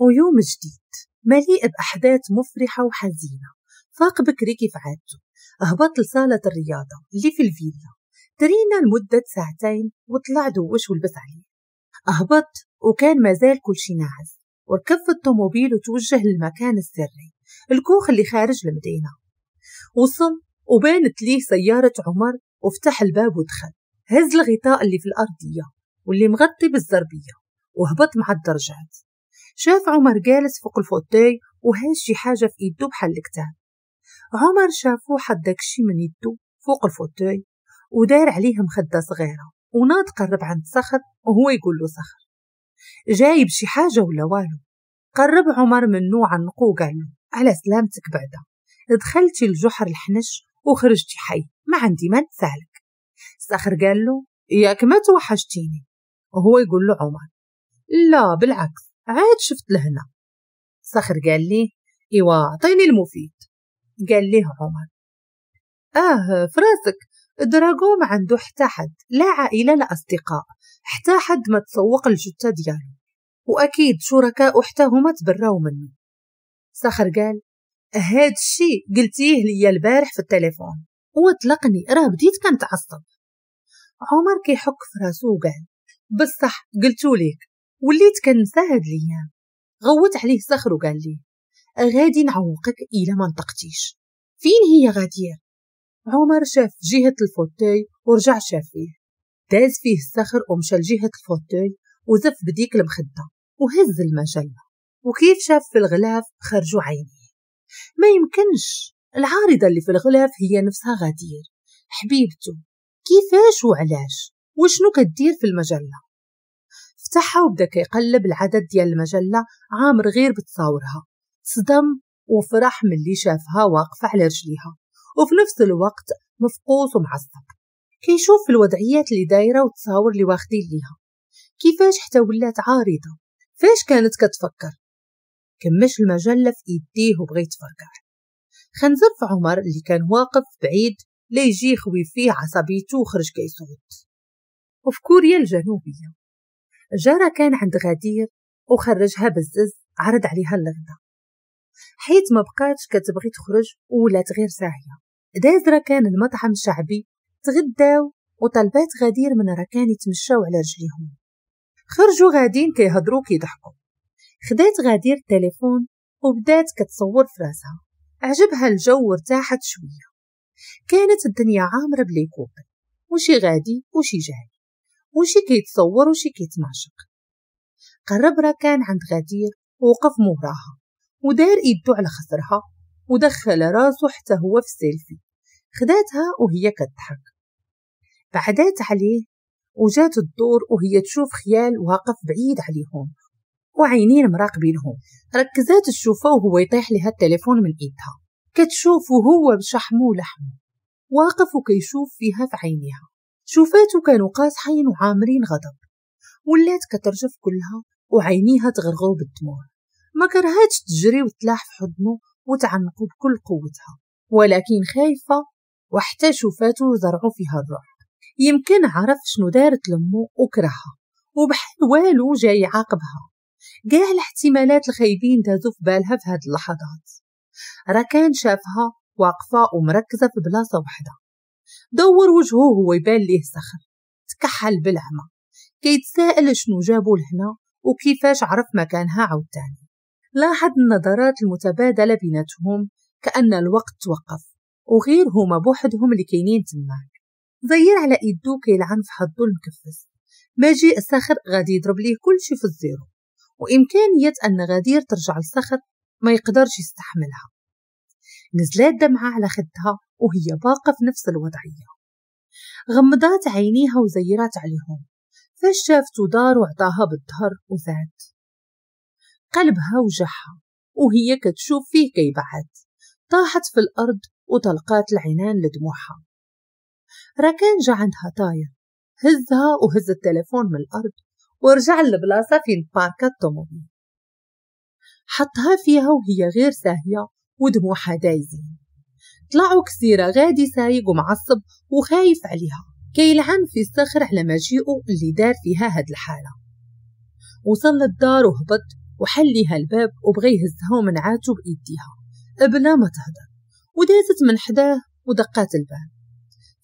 A: ويوم جديد مليء بأحداث مفرحة وحزينة فاق بكري كيف عادته هبط لصالة الرياضة اللي في الفيلا ترينا لمدة ساعتين وطلع دوش ولبس عليه أهبط وكان مازال كل شي ناعس وركب في الطوموبيل وتوجه للمكان السري الكوخ اللي خارج المدينة وصل وبانت ليه سيارة عمر وفتح الباب ودخل هز الغطاء اللي في الأرضية واللي مغطي بالزربية وهبط مع الدرجات شاف عمر جالس فوق الفوتاي وهز شي حاجة في إيدو بحال الكتاب عمر شافو حط داكشي من يدو فوق الفوتاي ودار عليه مخدة صغيرة وناد قرب عند صخر وهو يقول له صخر جايب شي حاجة ولا والو قرب عمر منو عنقو وقال له على سلامتك بعدا دخلتي لجحر الحنش وخرجتي حي ما عندي ما نسالك صخر قال له ياك ما توحشتيني وهو يقول له عمر لا بالعكس عاد شفت لهنا صخر قال لي إيوا عطيني المفيد قال لي عمر آه فراسك دراغوم عنده حتى حد لا عائلة لا أصدقاء حتى حد ما تسوق الجثة ديالو وأكيد شركاء حتى هما تبراو منه صخر قال هاد الشي قلتيه ليا البارح في التليفون وطلقني راه بديت كنتعصب عمر كيحك في راسو وقال بصح قلتو ليك وليت كنسى هاد الايام غوت عليه صخر وقال لي غادي نعوقك الا ما نطقتيش فين هي غادية عمر شاف جهة الفوتوي ورجع شاف فيه داز فيه الصخر ومشى لجهة الفوتوي وزف بديك المخدة وهز المجلة وكيف شاف في الغلاف خرجوا عينيه ما يمكنش العارضة اللي في الغلاف هي نفسها غدير حبيبته كيفاش وعلاش وشنو كدير في المجلة فتحها وبدك يقلب العدد ديال المجلة عامر غير بتصاورها صدم وفرح من اللي شافها واقفة على رجليها وفي نفس الوقت مفقوس ومعصب كيشوف الوضعيات اللي دايرة وتصاور اللي واخدين ليها كيفاش حتى ولات عارضة فاش كانت كتفكر كمش المجلة في إيديه وبغى يتفرقع خنزب في عمر اللي كان واقف بعيد ليجي يخوي فيه عصبيته وخرج كيصوت وفي كوريا الجنوبية جارة كان عند غدير وخرجها بالزز عرض عليها اللغدة حيت ما بقاتش كتبغي تخرج ولات غير ساهية دازرة كان المطعم شعبي تغداو وطلبات غدير من ركان يتمشاو على رجليهم خرجوا غادين كيهضروا كيضحكوا خدات غدير التليفون وبدات كتصور في راسها عجبها الجو وارتاحت شوية كانت الدنيا عامرة بليكوب وشي غادي وشي جاي وشي كيتصور وشي كيتمعشق قرب راكان عند غدير ووقف موراها ودار إيدو على خصرها ودخل راسه حتى هو في السيلفي خداتها وهي كتضحك بعدات عليه وجات الدور وهي تشوف خيال واقف بعيد عليهم وعينين مراقبينهم ركزات تشوفه وهو يطيح لها التليفون من ايدها كتشوف هو بشحمو لحمه واقف وكيشوف فيها في عينيها شوفاتو كانوا قاصحين وعامرين غضب ولات كترجف كلها وعينيها تغرغرو بالدموع ما كرهاتش تجري وتلاح في حضنه وتعنقو بكل قوتها ولكن خايفة وحتى شوفاتو زرعو فيها الرعب يمكن عرف شنو دارت لمو وكرهها وبحال والو جاي يعاقبها كاع الاحتمالات الخايبين دازو في بالها في هاد اللحظات راه كان شافها واقفة ومركزة في بلاصة وحدة دور وجهه هو يبان ليه سخر تكحل بالعمى كيتساءل شنو جابو لهنا وكيفاش عرف مكانها عاوتاني لاحظ النظرات المتبادلة بيناتهم كأن الوقت توقف وغير هما بوحدهم اللي كاينين تماك زير على إيدو كيلعن في حظو المكفس ماجي الصخر غادي يضرب ليه كلشي في الزيرو وإمكانية أن غدير ترجع للصخر ما يقدرش يستحملها نزلت دمعة على خدها وهي باقة في نفس الوضعية غمضات عينيها وزيرات عليهم فشافت دار وعطاها بالظهر وذات قلبها وجعها وهي كتشوف فيه كيبعد طاحت في الأرض وطلقات العينان لدموعها ركان جا عندها طاير هزها وهز التلفون من الأرض ورجع للبلاصة فين باركا الطوموبيل حطها فيها وهي غير ساهية ودموعها دايزين طلعوا كثيرة غادي سايق ومعصب وخايف عليها كيلعن في الصخر على مجيئه اللي دار فيها هاد الحالة وصل للدار وهبط وحليها ليها الباب وبغى يهزها ومن عاتو بإيديها بلا ما تهدر ودازت من حداه ودقات الباب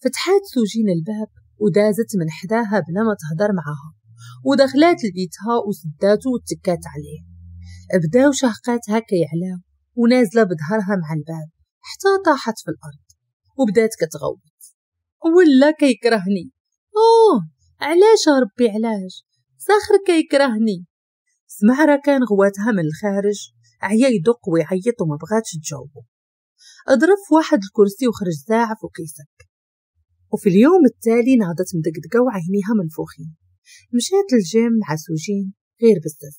A: فتحات سوجين الباب ودازت من حداها بلا ما تهدر معاها ودخلات لبيتها وسداتو وتكات عليه بداو شهقاتها كيعلاو ونازلة بظهرها مع الباب حتى طاحت في الأرض وبدات كتغوت ولا كيكرهني أوه علاش ربي علاش ساخر كيكرهني سمع كان غواتها من الخارج عيا يدق ويعيط وما بغاتش تجاوبو ضرب واحد الكرسي وخرج زاعف وكيسك وفي اليوم التالي نهضت مدقدقة وعينيها منفوخين مشات للجيم مع سوجين غير بزاف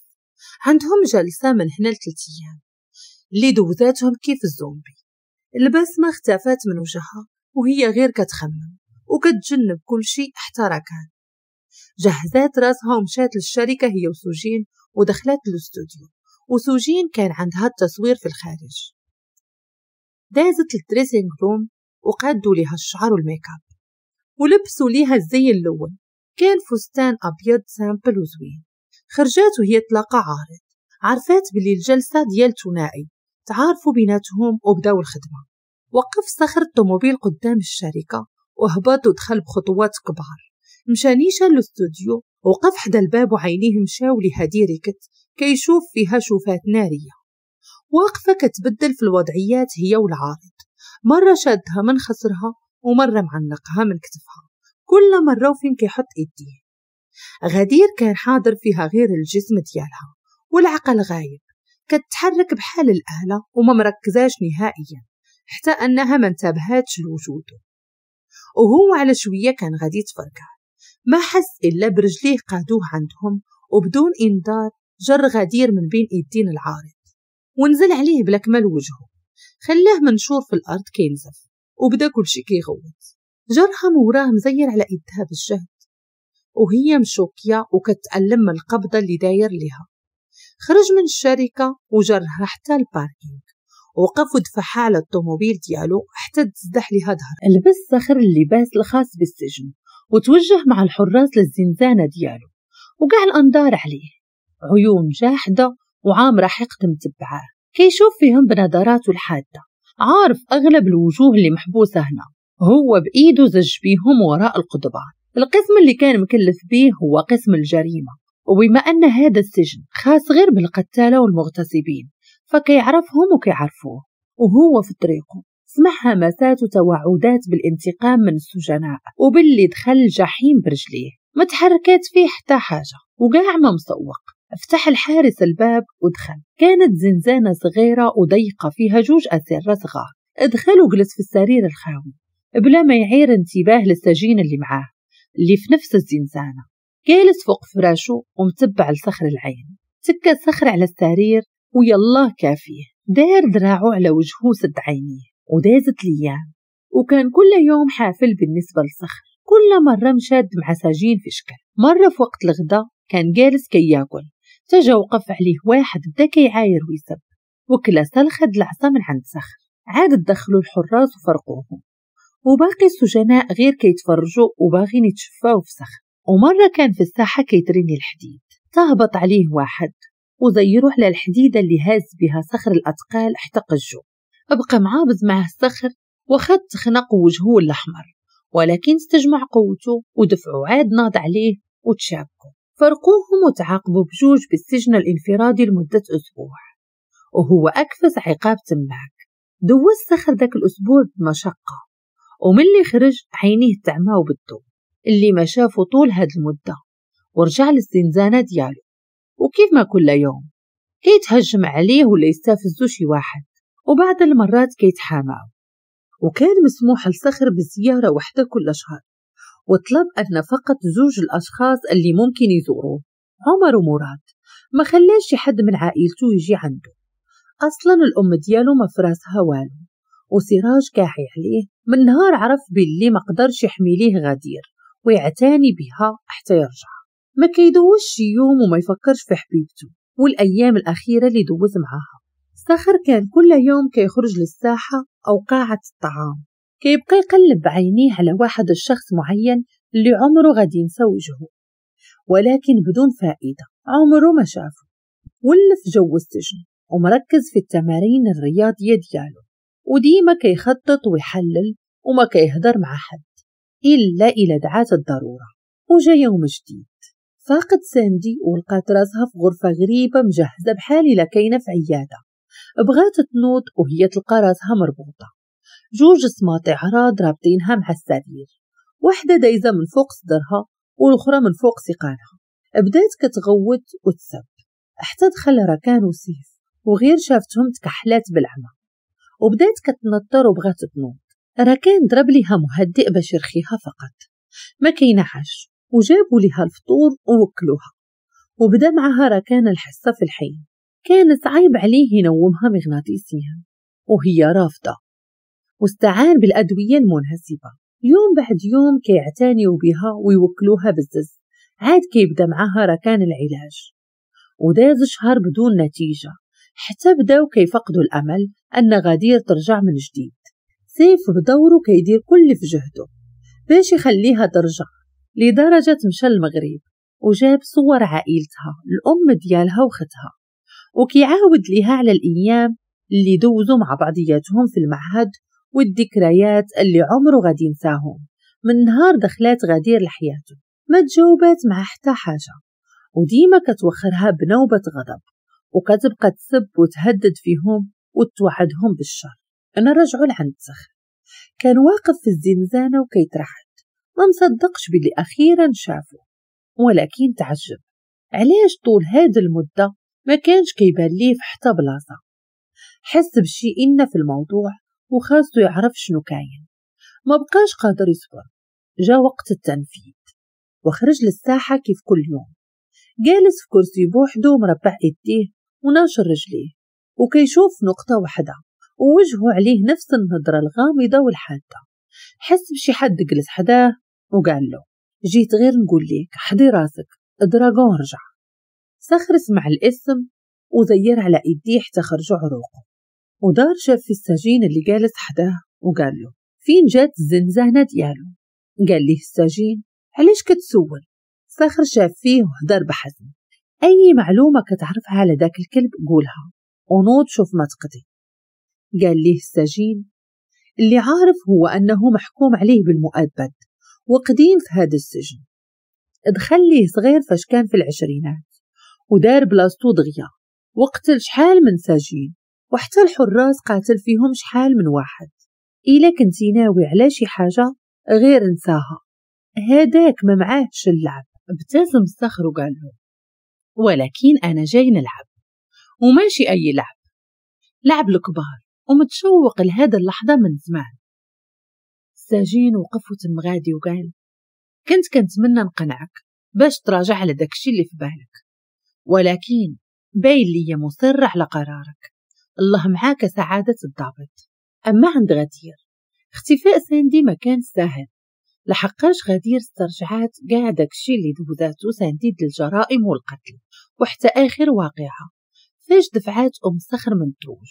A: عندهم جلسة من هنا لثلاث أيام اللي دوزاتهم كيف الزومبي البسمة اختفت من وجهها وهي غير كتخمم وكتجنب كل شيء حتى جهزات راسها ومشات للشركة هي وسوجين ودخلت الاستوديو وسوجين كان عندها التصوير في الخارج دازت الدريسينج روم وقادوا لها الشعر والميك اب ولبسوا ليها الزي الأول كان فستان أبيض سامبل وزوين خرجات وهي تلاقى عارض عرفات بلي الجلسة ديال ثنائي تعارفوا بيناتهم وبداو الخدمة وقف صخر الطوموبيل قدام الشركة وهبط ودخل بخطوات كبار مشى نيشان للاستوديو وقف حدا الباب وعينيه مشاو لهادي ريكت كيشوف فيها شوفات نارية واقفة كتبدل في الوضعيات هي والعارض مرة شادها من خصرها ومرة معنقها من كتفها كل مرة وفين كيحط إيديه غدير كان حاضر فيها غير الجسم ديالها والعقل غايب كتحرك بحال الآلة وما مركزاش نهائيا حتى أنها ما انتبهتش لوجوده وهو على شوية كان غادي يتفرقع ما حس إلا برجليه قادوه عندهم وبدون إنذار جر غدير من بين إيدين العارض ونزل عليه بلكمل وجهه خلاه منشور في الأرض كينزف وبدا كلشي كيغوت جرها وراه مزير على إيدها بالجهد وهي مشوكية وكتألم من القبضة اللي داير لها خرج من الشركة وجر حتى الباركينج وقف ودفع حالة الطوموبيل ديالو حتى تزدح لها ظهر لبس صخر اللباس الخاص بالسجن وتوجه مع الحراس للزنزانة ديالو وقع الأنظار عليه عيون جاحدة وعامرة حقد متبعاه كيشوف فيهم بنظراته الحادة عارف أغلب الوجوه اللي محبوسة هنا هو بإيده زج بيهم وراء القضبان القسم اللي كان مكلف بيه هو قسم الجريمة وبما أن هذا السجن خاص غير بالقتالة والمغتصبين فكيعرفهم وكيعرفوه وهو في طريقه سمعها مسات وتوعدات بالانتقام من السجناء وباللي دخل الجحيم برجليه ما تحركات فيه حتى حاجة وقاع ما مسوق فتح الحارس الباب ودخل كانت زنزانة صغيرة وضيقة فيها جوج أسرة صغار ادخل وجلس في السرير الخاوي بلا ما يعير انتباه للسجين اللي معاه اللي في نفس الزنزانة جالس فوق فراشو ومتبع لصخر العين سكة صخر على السرير ويالله كافيه دار دراعو على وجهه سد عينيه ودازت ليام وكان كل يوم حافل بالنسبة للصخر كل مرة مشاد مع ساجين في شكل مرة في وقت الغداء كان جالس كي ياكل تجا وقف عليه واحد بدا كيعاير ويسب وكلا سلخد العصا من عند صخر عاد دخلوا الحراس وفرقوهم وباقي السجناء غير كيتفرجوا وباغين يتشفاو في صخر ومرة كان في الساحة كيترين الحديد تهبط عليه واحد وزي يروح للحديدة اللي هاز بها صخر الأثقال احتق الجو بقى معابز مع الصخر وخد خنق وجهه الأحمر ولكن استجمع قوته ودفعوا عاد ناض عليه وتشابكوا فرقوهم وتعاقبوا بجوج بالسجن الانفرادي لمدة أسبوع وهو أكفز عقاب تماك دوز صخر ذاك الأسبوع بمشقة ومن اللي خرج عينيه تعماو بالضوء اللي ما شافه طول هاد المدة ورجع للزنزانة ديالو وكيف ما كل يوم كيتهجم عليه ولا يستفزو شي واحد وبعض المرات كيتحاماو وكان مسموح لصخر بالزيارة وحدة كل شهر وطلب أن فقط زوج الأشخاص اللي ممكن يزوروه عمر ومراد ما خلاش حد من عائلته يجي عنده أصلا الأم ديالو ما فراسها والو وسراج كاعي عليه من نهار عرف باللي ما قدرش يحمي ليه غدير ويعتني بها حتى يرجع ما كيدوش شي يوم وما يفكرش في حبيبته والأيام الأخيرة اللي دوز معاها ساخر كان كل يوم كيخرج للساحة أو قاعة الطعام كيبقى يقلب بعينيه على واحد الشخص معين اللي عمره غادي ينسى وجهه ولكن بدون فائدة عمره ما شافه ولف جو السجن ومركز في التمارين الرياضية ديالو وديما كيخطط ويحلل وما كيهضر مع حد إلا إلى دعات الضرورة وجا يوم جديد فاقت ساندي ولقات راسها في غرفة غريبة مجهزة بحال إلا كاينة في عيادة بغات تنوض وهي تلقى راسها مربوطة جوج سماطع عراض رابطينها مع السرير واحدة دايزة من فوق صدرها والأخرى من فوق سيقانها بدات كتغوت وتسب حتى دخل ركان وسيف وغير شافتهم تكحلات بالعمى وبدات كتنطر وبغات تنوض ركان ضرب ليها مهدئ باش يرخيها فقط ما كينعش وجابوا ليها الفطور ووكلوها وبدا معها ركان الحصة في الحي كان صعيب عليه ينومها مغناطيسيا وهي رافضة واستعان بالأدوية المناسبة يوم بعد يوم كيعتنيوا بها ويوكلوها بالزز عاد كيبدا معها ركان العلاج وداز شهر بدون نتيجة حتى بداو كيفقدوا الأمل أن غدير ترجع من جديد سيف بدوره كيدير كل في جهده باش يخليها ترجع لدرجة مشى المغرب وجاب صور عائلتها الأم ديالها وختها وكيعاود ليها على الأيام اللي دوزوا مع بعضياتهم في المعهد والذكريات اللي عمره غادي ينساهم من نهار دخلات غدير لحياته ما تجاوبات مع حتى حاجة وديما كتوخرها بنوبة غضب وكتبقى تسب وتهدد فيهم وتوعدهم بالشر أنا الرجل عند صخر كان واقف في الزنزانة وكيترعد ما مصدقش باللي أخيرا شافه ولكن تعجب علاش طول هاد المدة ما كانش كيبان ليه في حتى بلاصة حس بشي إن في الموضوع وخاصو يعرف شنو كاين ما بقاش قادر يصبر جا وقت التنفيذ وخرج للساحة كيف كل يوم جالس في كرسي بوحدو مربع يديه وناشر رجليه وكيشوف نقطة وحدة ووجهو عليه نفس النظرة الغامضة والحادة حس بشي حد جلس حداه وقال له جيت غير نقول لك حضي راسك دراغون رجع سخر سمع الاسم وزير على ايديه حتى خرجوا عروقه ودار شاف في السجين اللي جالس حداه وقال له فين جات الزنزانة ديالو قال ليه السجين علاش كتسول سخر شاف فيه وهدر بحزم أي معلومة كتعرفها على داك الكلب قولها ونوض شوف ما تقضي قال ليه السجين اللي عارف هو أنه محكوم عليه بالمؤبد وقديم في هذا السجن دخل ليه صغير فاش كان في العشرينات ودار بلاصتو دغيا وقتل شحال من سجين وحتى الحراس قاتل فيهم شحال من واحد إيه كنتي ناوي على شي حاجة غير نساها هذاك ما معاهش اللعب ابتسم الصخر وقال له ولكن أنا جاي نلعب وماشي أي لعب لعب الكبار ومتشوق لهذا اللحظة من زمان السجين وقف غادي وقال كنت كنتمنى نقنعك باش تراجع على داكشي اللي في بالك ولكن باين ليا مصر على قرارك الله معاك سعادة الضابط أما عند غدير اختفاء ساندي ما كان سهل لحقاش غدير استرجعات كاع داكشي اللي دوزاتو ساندي د الجرائم والقتل وحتى آخر واقعة فاش دفعات أم صخر من الدروج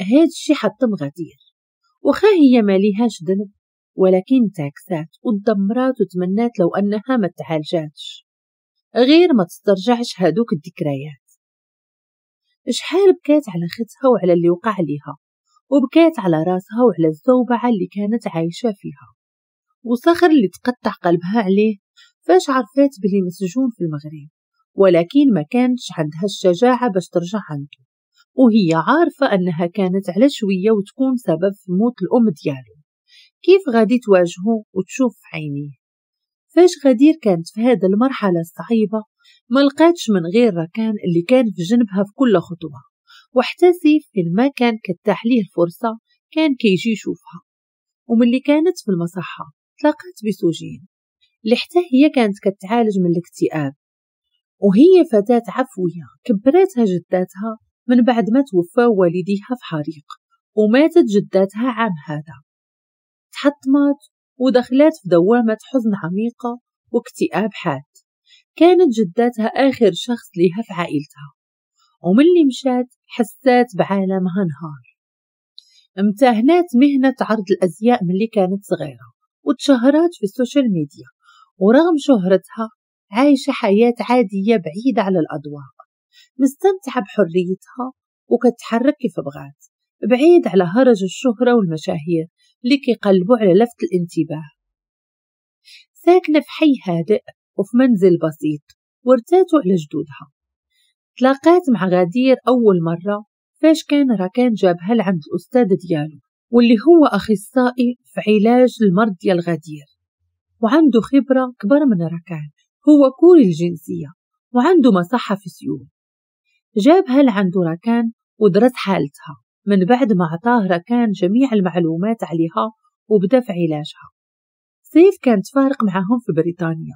A: هاد الشي حطم غدير وخا هي ماليهاش ذنب ولكن تاكسات وتدمرات وتمنات لو أنها ما تعالجاتش غير ما تسترجعش هادوك الذكريات شحال بكات على ختها وعلى اللي وقع ليها وبكات على راسها وعلى الزوبعة اللي كانت عايشة فيها وصخر اللي تقطع قلبها عليه فاش عرفات بلي مسجون في المغرب ولكن ما كانش عندها الشجاعة باش ترجع عنده وهي عارفة أنها كانت على شوية وتكون سبب في موت الأم ديالو كيف غادي تواجهه وتشوف في عينيه فاش غدير كانت في هذا المرحلة الصعيبة ما لقاتش من غير ركان اللي كان في جنبها في كل خطوة وحتى سيف في ما كان كتاح ليه الفرصة كان كيجي يشوفها اللي كانت في المصحة تلاقات بسوجين اللي حتى هي كانت كتعالج من الاكتئاب وهي فتاة عفوية كبراتها جداتها من بعد ما توفى والديها في حريق وماتت جداتها عام هذا تحطمت ودخلت في دوامة حزن عميقة واكتئاب حاد كانت جداتها آخر شخص ليها في عائلتها اللي مشات حسات بعالمها نهار امتهنات مهنة عرض الأزياء ملي كانت صغيرة وتشهرات في السوشيال ميديا ورغم شهرتها عايشة حياة عادية بعيدة على الأذواق مستمتعة بحريتها وكتحرك كيف بغات بعيد على هرج الشهرة والمشاهير اللي كيقلبوا على لفت الانتباه ساكنة في حي هادئ وفي منزل بسيط وارتاتوا على جدودها تلاقات مع غدير أول مرة فاش كان راكان جابها لعند الأستاذ ديالو واللي هو أخصائي في علاج المرض ديال غدير وعنده خبرة كبر من راكان هو كوري الجنسية وعنده مصحة في سيول جابها لعندو راكان ودرس حالتها من بعد ما عطاه راكان جميع المعلومات عليها وبدا في علاجها سيف كانت فارق معهم في بريطانيا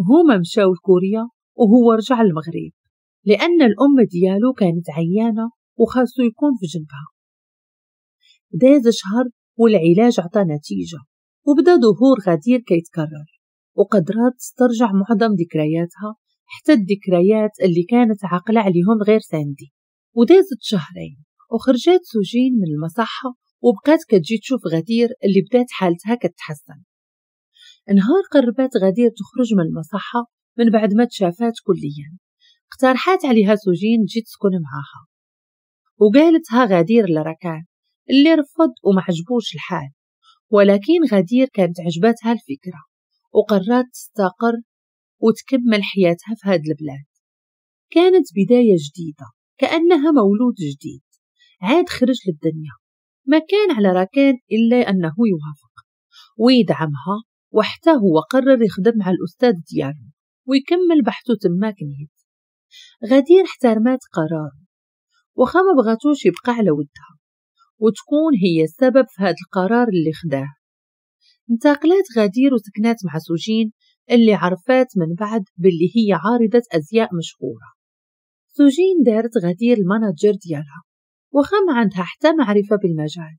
A: هما مشاو لكوريا وهو رجع للمغرب لأن الأم ديالو كانت عيانة وخاصو يكون في جنبها داز شهر والعلاج عطى نتيجة وبدا ظهور غدير كيتكرر وقدرات تسترجع معظم ذكرياتها حتى الذكريات اللي كانت عاقلة عليهم غير ساندي ودازت شهرين وخرجت سوجين من المصحة وبقات كتجي تشوف غدير اللي بدات حالتها كتحسن نهار قربت غدير تخرج من المصحة من بعد ما تشافات كليا اقترحات عليها سوجين تجي تسكن معاها وقالتها غدير لركان اللي رفض وما عجبوش الحال ولكن غدير كانت عجبتها الفكرة وقررت تستقر وتكمل حياتها في هاد البلاد كانت بداية جديدة كأنها مولود جديد عاد خرج للدنيا ما كان على راكان إلا أنه يوافق ويدعمها وحتى هو قرر يخدم مع الأستاذ ديالو ويكمل بحثه تماك نيت غدير احترمات قراره وخا ما بغاتوش يبقى على ودها وتكون هي السبب في هذا القرار اللي خداه انتقلات غدير وسكنات مع سوجين اللي عرفات من بعد باللي هي عارضة أزياء مشهورة سوجين دارت غدير المانجر ديالها وخم عندها حتى معرفة بالمجال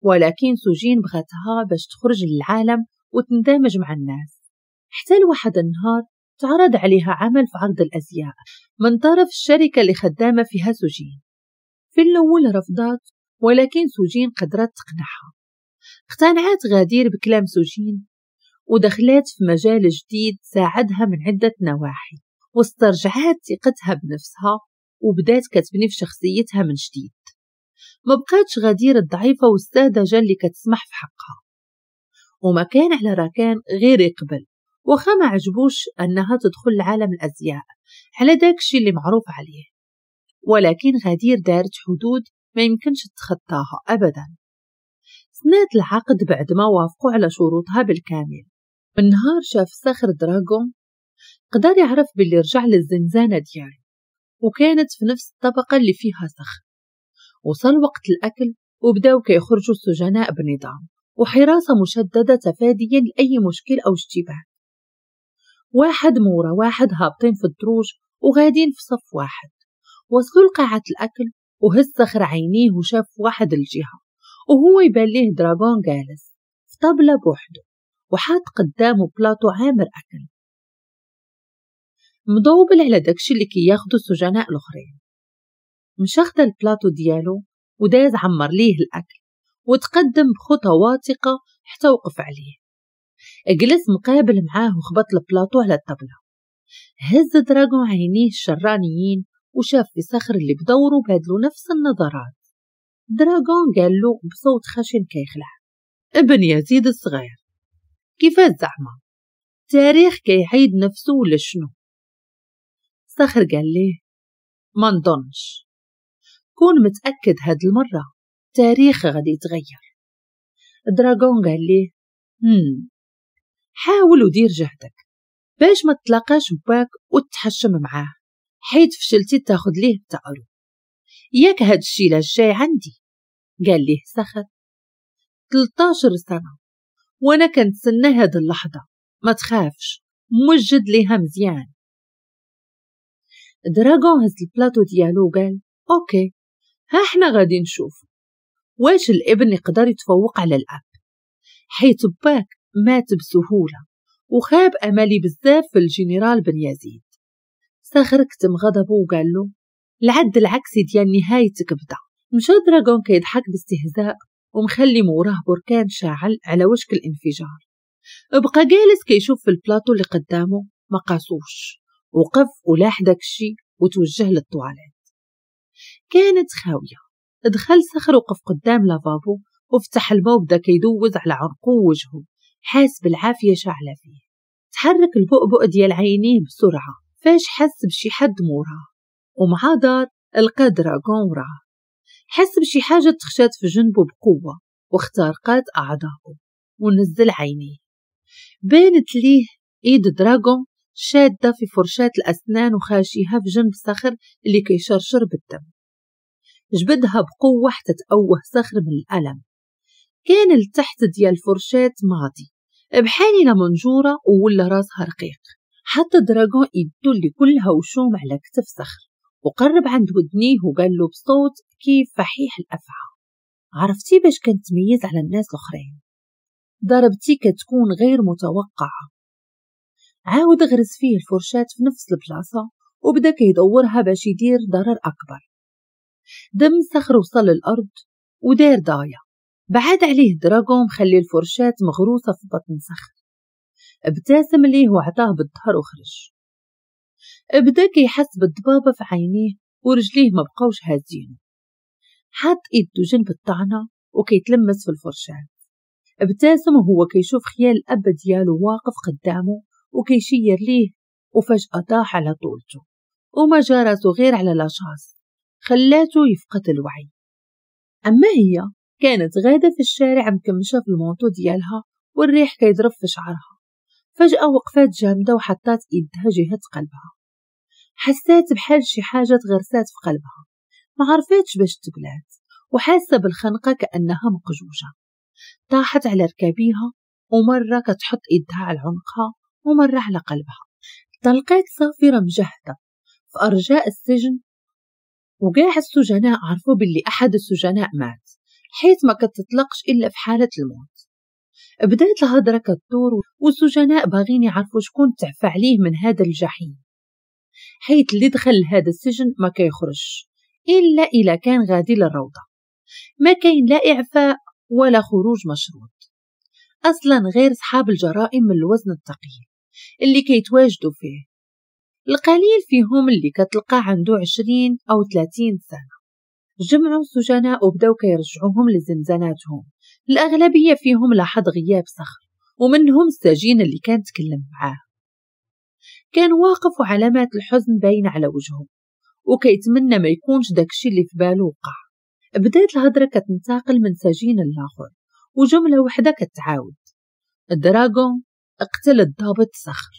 A: ولكن سوجين بغتها باش تخرج للعالم وتندمج مع الناس حتى لواحد النهار تعرض عليها عمل في عرض الأزياء من طرف الشركة اللي خدامة فيها سوجين في الأول رفضت ولكن سوجين قدرت تقنعها اقتنعت غدير بكلام سوجين ودخلات في مجال جديد ساعدها من عدة نواحي واسترجعت ثقتها بنفسها وبدات كتبني في شخصيتها من جديد ما بقاتش غدير الضعيفة والساذجة اللي كتسمح في حقها وما كان على راكان غير يقبل وخا ما عجبوش أنها تدخل لعالم الأزياء على داكشي اللي معروف عليه ولكن غدير دارت حدود ما يمكنش تخطاها أبدا سنات العقد بعد ما وافقوا على شروطها بالكامل من نهار شاف صخر دراغون قدر يعرف باللي رجع للزنزانة ديالو وكانت في نفس الطبقة اللي فيها صخر وصل وقت الأكل وبداو كيخرجوا السجناء بنظام وحراسة مشددة تفاديا لأي مشكل أو اشتباك واحد مورا واحد هابطين في الدروج وغادين في صف واحد وصلوا لقاعة الأكل وهز صخر عينيه وشاف واحد الجهة وهو يبان ليه دراغون جالس في طبلة بوحده وحاط قدامه بلاطو عامر أكل مضوبل على داكشي اللي كياخدو السجناء الآخرين مشخد البلاطو ديالو وداز عمر ليه الأكل وتقدم بخطى واثقة حتى وقف عليه جلس مقابل معاه وخبط البلاطو على الطبلة هز دراغون عينيه الشرانيين وشاف في صخر اللي بدوره بادلو نفس النظرات دراغون قال له بصوت خشن كيخلع ابن يزيد الصغير كيفاش زعما تاريخ كيحيد نفسه ولا شنو صخر قال ليه ما نظنش كون متأكد هاد المرة تاريخ غادي يتغير دراغون قال لي هم حاول ودير جهدك باش ما تلاقاش باك وتحشم معاه حيت فشلتي تاخد ليه بتقرو ياك هاد الشي لاش جاي عندي قال ليه سخر 13 سنة وانا كنتسنى هاد اللحظة ما تخافش موجد ليها مزيان دراغون هز البلاطو ديالو وقال اوكي ها احنا غادي نشوف واش الابن يقدر يتفوق على الاب حيت باك مات بسهولة وخاب امالي بزاف في الجنرال بن يزيد سخركت غضبه وقال له العد العكسي ديال نهايتك بدا مشى دراغون كيضحك باستهزاء ومخلي موراه بركان شاعل على وشك الانفجار بقى جالس كيشوف في البلاطو اللي قدامه ما قاسوش وقف ولاح داكشي وتوجه للطواليت كانت خاوية دخل سخر وقف قدام لافابو وفتح الماء وبدا كيدوز على عنقه ووجهه حاس بالعافية شاعلة فيه تحرك البؤبؤ ديال عينيه بسرعة فاش حس بشي حد موراه ومع دار لقى دراغون وراه حس بشي حاجة تخشات في جنبه بقوة واخترقت أعضاءه ونزل عينيه بانت ليه إيد دراغون شادة في فرشاة الأسنان وخاشيها في جنب صخر اللي كيشرشر بالدم جبدها بقوة حتى تأوه صخر من الألم كان التحت ديال الفرشاة ماضي بحالنا منجورة وولا راسها رقيق حتى دراغون يدو اللي كلها وشوم على كتف صخر وقرب عند ودنيه وقال له بصوت كيف فحيح الأفعى عرفتي باش كنتميز على الناس الأخرين ضربتي كتكون غير متوقعة عاود غرس فيه الفرشاة في نفس البلاصة وبدا كيدورها باش يدير ضرر أكبر دم صخر وصل الأرض ودار ضايع بعد عليه دراغون خلي الفرشاة مغروسة في بطن صخر ابتسم ليه وعطاه بالظهر وخرج بدا كيحس بالضبابة في عينيه ورجليه ما بقاوش هازين حط ايدو جنب الطعنة وكيتلمس في الفرشاة ابتسم وهو كيشوف خيال الأب ديالو واقف قدامه وكيشير ليه وفجأة طاح على طولته وما جرى غير على لاشاس خلاتو يفقد الوعي أما هي كانت غادة في الشارع مكمشة في المونتو ديالها والريح كيضرب في شعرها فجأة وقفات جامدة وحطات إيدها جهة قلبها حسيت بحال شي حاجة تغرسات في قلبها ما عرفتش باش تبلعت وحاسة بالخنقة كأنها مقجوجة طاحت على ركابيها ومرة كتحط إيدها على عنقها ومرة على قلبها طلقات صافرة مجهدة في أرجاء السجن وكاع السجناء عرفوا باللي أحد السجناء مات حيث ما كتطلقش إلا في حالة الموت بدات الهضرة كتدور والسجناء باغين يعرفوا شكون تعفى عليه من هذا الجحيم حيث اللي دخل لهذا السجن ما كيخرجش إلا إلا كان غادي للروضة ما كاين لا إعفاء ولا خروج مشروط أصلا غير صحاب الجرائم من الوزن الثقيل اللي كيتواجدوا فيه القليل فيهم اللي كتلقى عنده عشرين أو ثلاثين سنة جمعوا السجناء وبداو كيرجعوهم لزنزاناتهم الأغلبية فيهم لاحظ غياب صخر ومنهم السجين اللي كان تكلم معاه كان واقف وعلامات الحزن باينة على وجهه وكيتمنى ما يكونش داكشي اللي في باله وقع بدات الهضرة كتنتقل من سجين لآخر وجملة وحدة كتعاود الدراغون اقتل الضابط صخر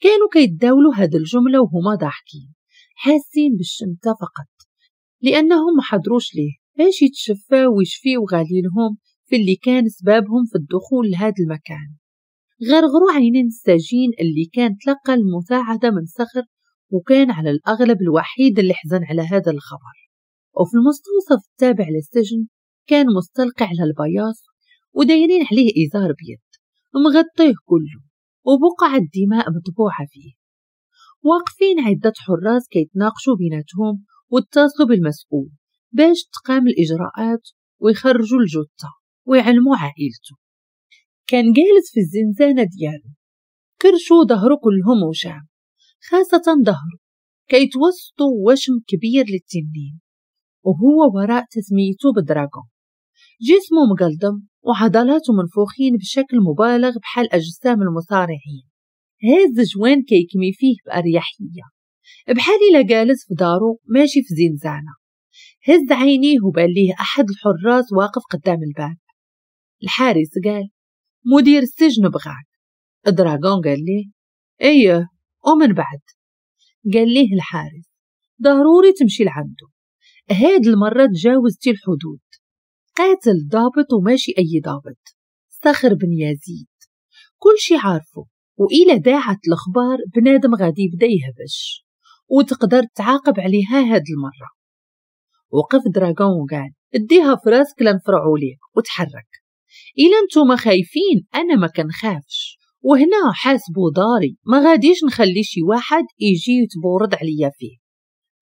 A: كانوا كيتداولوا هاد الجملة وهما ضاحكين حاسين بالشمتة فقط لأنهم ما حضروش ليه باش يتشفى ويشفي وغالي لهم في اللي كان سببهم في الدخول لهاد المكان غرغروا عينين السجين اللي كان تلقى المساعدة من صخر وكان على الأغلب الوحيد اللي حزن على هذا الخبر وفي المستوصف التابع للسجن كان مستلقي على البياص ودايرين عليه إزار بيض مغطيه كله وبقع الدماء مطبوعة فيه واقفين عدة حراس كيتناقشوا بيناتهم واتصلوا بالمسؤول باش تقام الإجراءات ويخرجوا الجثة ويعلموا عائلته كان جالس في الزنزانة ديالو كرشو ظهره كلهم وجع خاصة ظهره كيتوسطو وشم كبير للتنين وهو وراء تسميته بالدراغون جسمه مقلدم وعضلاته منفوخين بشكل مبالغ بحال أجسام المصارعين هاز جوان كيكمي فيه بأريحية بحال إلا جالس في دارو ماشي في زنزانة هز عينيه وبان أحد الحراس واقف قدام الباب الحارس قال مدير السجن بغاك دراغون قال لي ايه ومن بعد قال ليه الحارس ضروري تمشي لعنده هاد المرة تجاوزتي الحدود قاتل ضابط وماشي أي ضابط صخر بن يزيد كل شي عارفه وإلى داعت الأخبار بنادم غادي يبدا يهبش وتقدر تعاقب عليها هاد المرة وقف دراغون وقال اديها في راسك لنفرعوا ليك وتحرك الا نتوما خايفين انا ما كنخافش وهنا حاسبو داري ما غاديش نخلي شي واحد يجي يتبورد عليا فيه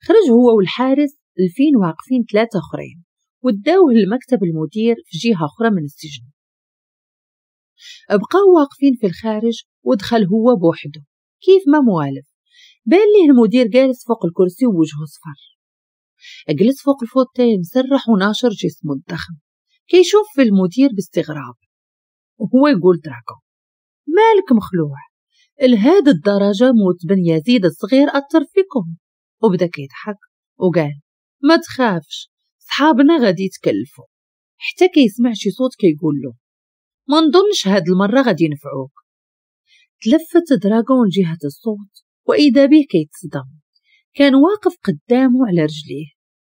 A: خرج هو والحارس الفين واقفين ثلاثة اخرين وداوه لمكتب المدير في جهة أخرى من السجن بقاو واقفين في الخارج ودخل هو بوحده كيف ما موالف بان ليه المدير جالس فوق الكرسي ووجهه صفر جلس فوق الفوتيه مسرح وناشر جسمه الضخم كيشوف المدير باستغراب وهو يقول دراكو مالك مخلوع لهاد الدرجة موت بن يزيد الصغير أثر فيكم وبدا كيضحك وقال ما تخافش صحابنا غادي يتكلفوا حتى كيسمع شي صوت كيقول له ما نظنش هاد المرة غادي ينفعوك تلفت دراغون جهة الصوت وإذا به كيتصدم كان واقف قدامه على رجليه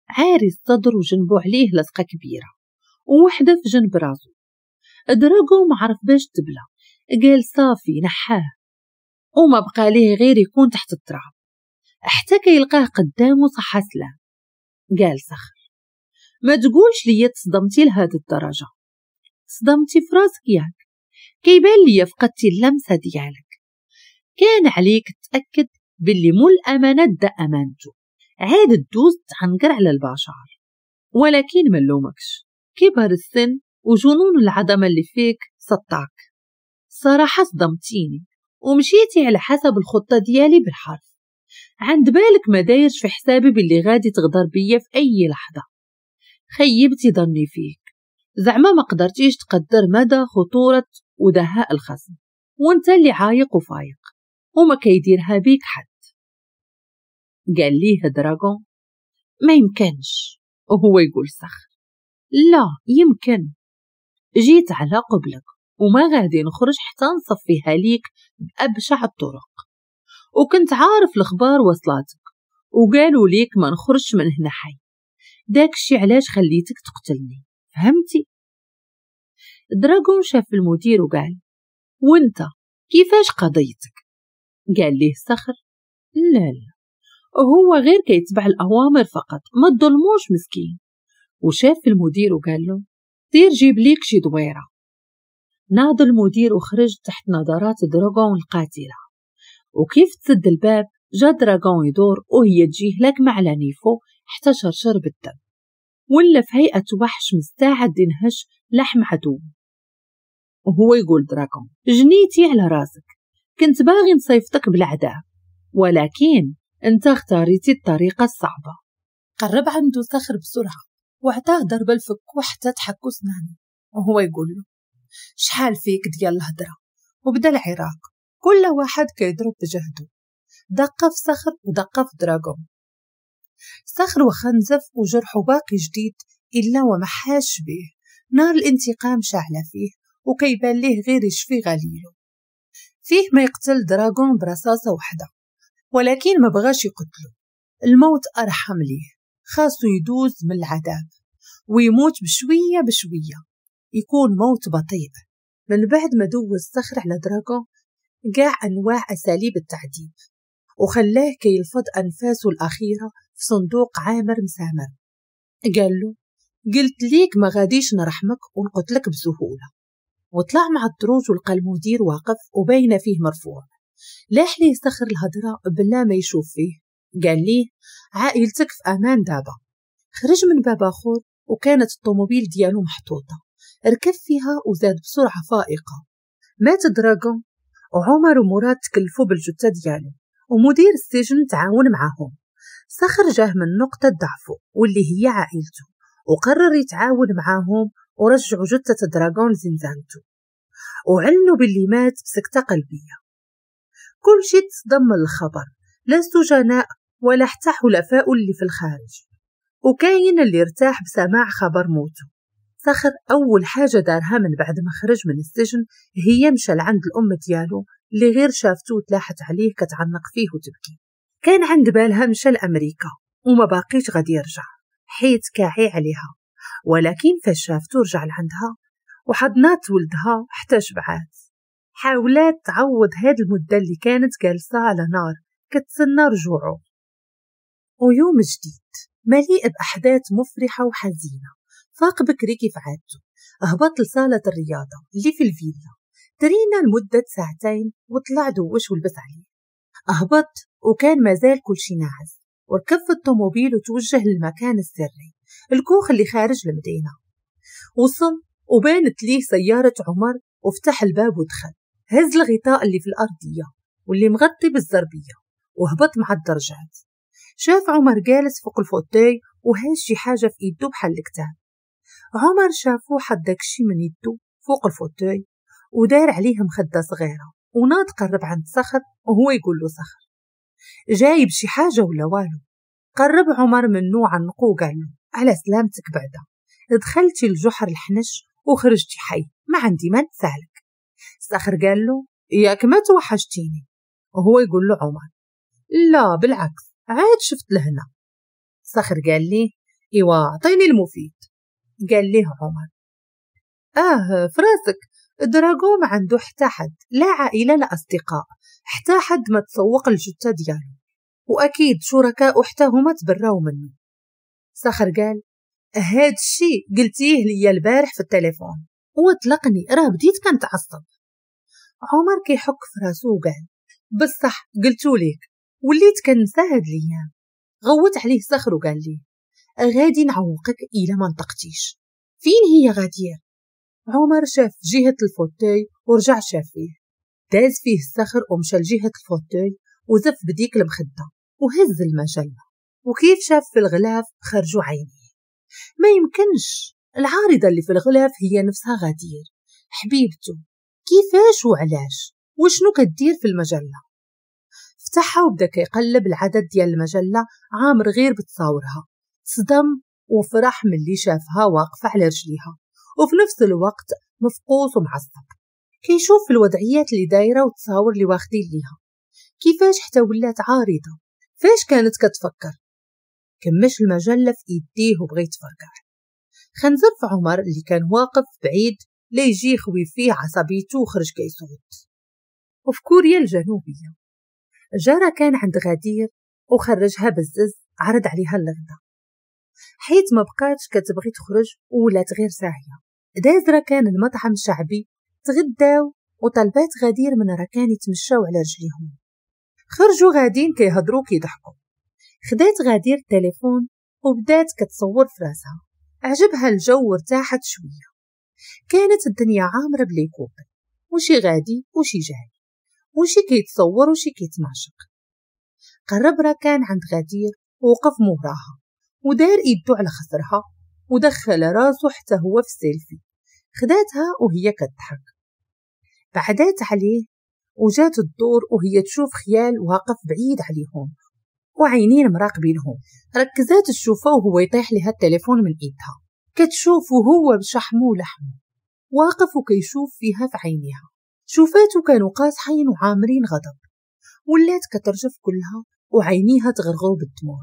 A: عاري الصدر وجنبه عليه لصقة كبيرة ووحدة في جنب راسو دراغو معرف باش تبلى قال صافي نحاه وما بقى ليه غير يكون تحت التراب حتى كيلقاه يلقاه قدامه سلام قال سخر ما تقولش لي تصدمتي لهاد الدرجة صدمتي في راسك ياك كيبان لي فقدتي اللمسة ديالك كان عليك تأكد باللي مو الأمانة دا أمانته عاد تدوز تعنقر على البشر ولكن ما نلومكش كبر السن وجنون العدم اللي فيك سطعك صراحة صدمتيني ومشيتي على حسب الخطة ديالي بالحرف عند بالك ما دايرش في حسابي باللي غادي تغدر بيا في أي لحظة خيبتي ظني فيك زعما ما قدرتيش تقدر مدى خطورة ودهاء الخصم وانت اللي عايق وفايق وما كيديرها بيك حد قال ليه دراغون ما يمكنش وهو يقول سخر لا يمكن جيت على قبلك وما غادي نخرج حتى نصفيها ليك بأبشع الطرق وكنت عارف الخبار وصلاتك وقالوا ليك ما نخرجش من هنا حي داكشي علاش خليتك تقتلني فهمتي دراغون شاف المدير وقال وانت كيفاش قضيتك قال ليه صخر لا لا هو غير كيتبع الأوامر فقط ما تظلموش مسكين وشاف المدير وقال له دير جيب ليك شي دويرة ناض المدير وخرج تحت نظرات دراغون القاتلة وكيف تسد الباب جا دراغون يدور وهي تجيه لكمة على نيفو حتى شرشر بالدم ولا في هيئة وحش مستعد ينهش لحم عدو وهو يقول دراغون جنيتي على راسك كنت باغي نصيفتك بالعداء ولكن انت اختاريتي الطريقة الصعبة قرب عنده صخر بسرعة وعطاه ضربة الفك وحتى تحكو سنانه وهو يقول له شحال فيك ديال الهضرة وبدا العراق كل واحد كيضرب بجهده دق في صخر ودق في دراغون صخر وخنزف وجرح باقي جديد إلا ومحاش بيه نار الانتقام شاعلة فيه وكيبان ليه غير يشفي غليله فيه ما يقتل دراغون برصاصة وحدة ولكن ما بغاش يقتله الموت أرحم ليه خاصه يدوز من العذاب ويموت بشوية بشوية يكون موت بطيء من بعد ما دوز صخر على دراغون قاع أنواع أساليب التعذيب وخلاه كيلفظ أنفاسه الأخيرة في صندوق عامر مسامر قال له قلت ليك ما غاديش نرحمك ونقتلك بسهولة وطلع مع الدروج المدير واقف وبين فيه مرفوع لاح ليه صخر الهضرة بلا ما يشوف فيه قال ليه عائلتك في أمان دابا خرج من باب آخر وكانت الطوموبيل ديالو محطوطة ركب فيها وزاد بسرعة فائقة مات دراغون وعمر ومراد تكلفوا بالجثة ديالو ومدير السجن تعاون معاهم سخر جاه من نقطة ضعفه واللي هي عائلته وقرر يتعاون معاهم ورجعوا جثة دراغون لزنزانته وعلنوا باللي مات بسكتة قلبية كل شي تصدم من الخبر لا سجناء ولا حتى حلفاء اللي في الخارج وكاين اللي ارتاح بسماع خبر موته صخر أول حاجة دارها من بعد ما خرج من السجن هي مشى لعند الأم ديالو اللي غير شافته وتلاحت عليه كتعنق فيه وتبكي كان عند بالها مشى لأمريكا وما باقيش غادي يرجع حيت كاعي عليها ولكن فاش شافته رجع لعندها وحضنات ولدها حتى شبعات حاولات تعوض هاد المدة اللي كانت جالسة على نار كتسنى رجوعه ويوم جديد مليء بأحداث مفرحة وحزينة فاق بكري كيف عادته أهبط لصالة الرياضة اللي في الفيلا ترينا لمدة ساعتين وطلع دوش ولبس عليه أهبط وكان مازال كل شي ناعس وركب الطوموبيل وتوجه للمكان السري الكوخ اللي خارج المدينة وصل وبانت ليه سيارة عمر وفتح الباب ودخل هز الغطاء اللي في الأرضية واللي مغطي بالزربية وهبط مع الدرجات شاف عمر جالس فوق الفوتاي وهز شي حاجة في يدو بحال الكتاب عمر شافو حد داكشي من يدو فوق الفوتاي ودار عليه مخدة صغيرة وناد قرب عند صخر وهو يقول له صخر جايب شي حاجة ولا والو قرب عمر منو عنقو وقال له على سلامتك بعدا دخلتي لجحر الحنش وخرجتي حي ما عندي ما نسالك صخر قال له ياك ما توحشتيني وهو يقول له عمر لا بالعكس عاد شفت لهنا صخر قال لي إيوا عطيني المفيد قال ليه عمر آه فراسك دراغوم عنده حتى حد لا عائلة لا أصدقاء حتى حد ما تسوق الجثة ديالو وأكيد شركاء حتى هما تبراو منه صخر قال هاد الشي قلتيه ليا البارح في التليفون وطلقني راه بديت كنتعصب عمر كيحك في راسو وقال بصح قلتو ليك وليت كنسى هاد الايام غوت عليه صخر وقال لي غادي نعوقك الا ما نطقتيش فين هي غادية عمر شاف جهة الفوتوي ورجع شاف فيه داز فيه الصخر ومشى لجهة الفوتوي وزف بديك المخدة وهز المجلة وكيف شاف في الغلاف خرجوا عينيه ما يمكنش العارضة اللي في الغلاف هي نفسها غدير حبيبته كيفاش وعلاش وشنو كدير في المجلة مسحها وبدا كيقلب العدد ديال المجلة عامر غير بتصاورها صدم وفرح من اللي شافها واقفة على رجليها وفي نفس الوقت مفقوس ومعصب كيشوف الوضعيات اللي دايرة وتصاور اللي واخدين ليها كيفاش حتى ولات عارضة فاش كانت كتفكر كمش المجلة في إيديه وبغى يتفرقع خنزف عمر اللي كان واقف بعيد ليجي يخوي فيه عصبيته وخرج كيصوت وفي كوريا الجنوبية جارة كان عند غدير وخرجها بالزز عرض عليها الغدا حيت ما بقاتش كتبغي تخرج ولات غير ساهية دازرة كان المطعم شعبي تغداو وطلبات غدير من ركان يتمشاو على رجليهم خرجوا غادين كيهضروا كيضحكوا خدات غدير التليفون وبدات كتصور في راسها عجبها الجو وارتاحت شوية كانت الدنيا عامرة بليكوب وشي غادي وشي جاي وشي كيتصور وشي كيتمعشق قرب راكان عند غدير ووقف موراها ودار إيدو على خصرها ودخل راسو حتى هو في السيلفي خداتها وهي كتضحك بعدات عليه وجات الدور وهي تشوف خيال واقف بعيد عليهم وعينين مراقبينهم ركزات الشوفة وهو يطيح لها التليفون من ايدها كتشوف هو بشحمه لحمه واقف وكيشوف فيها في عينيها شوفاتو كانوا قاصحين وعامرين غضب ولات كترجف كلها وعينيها تغرغو بالدموع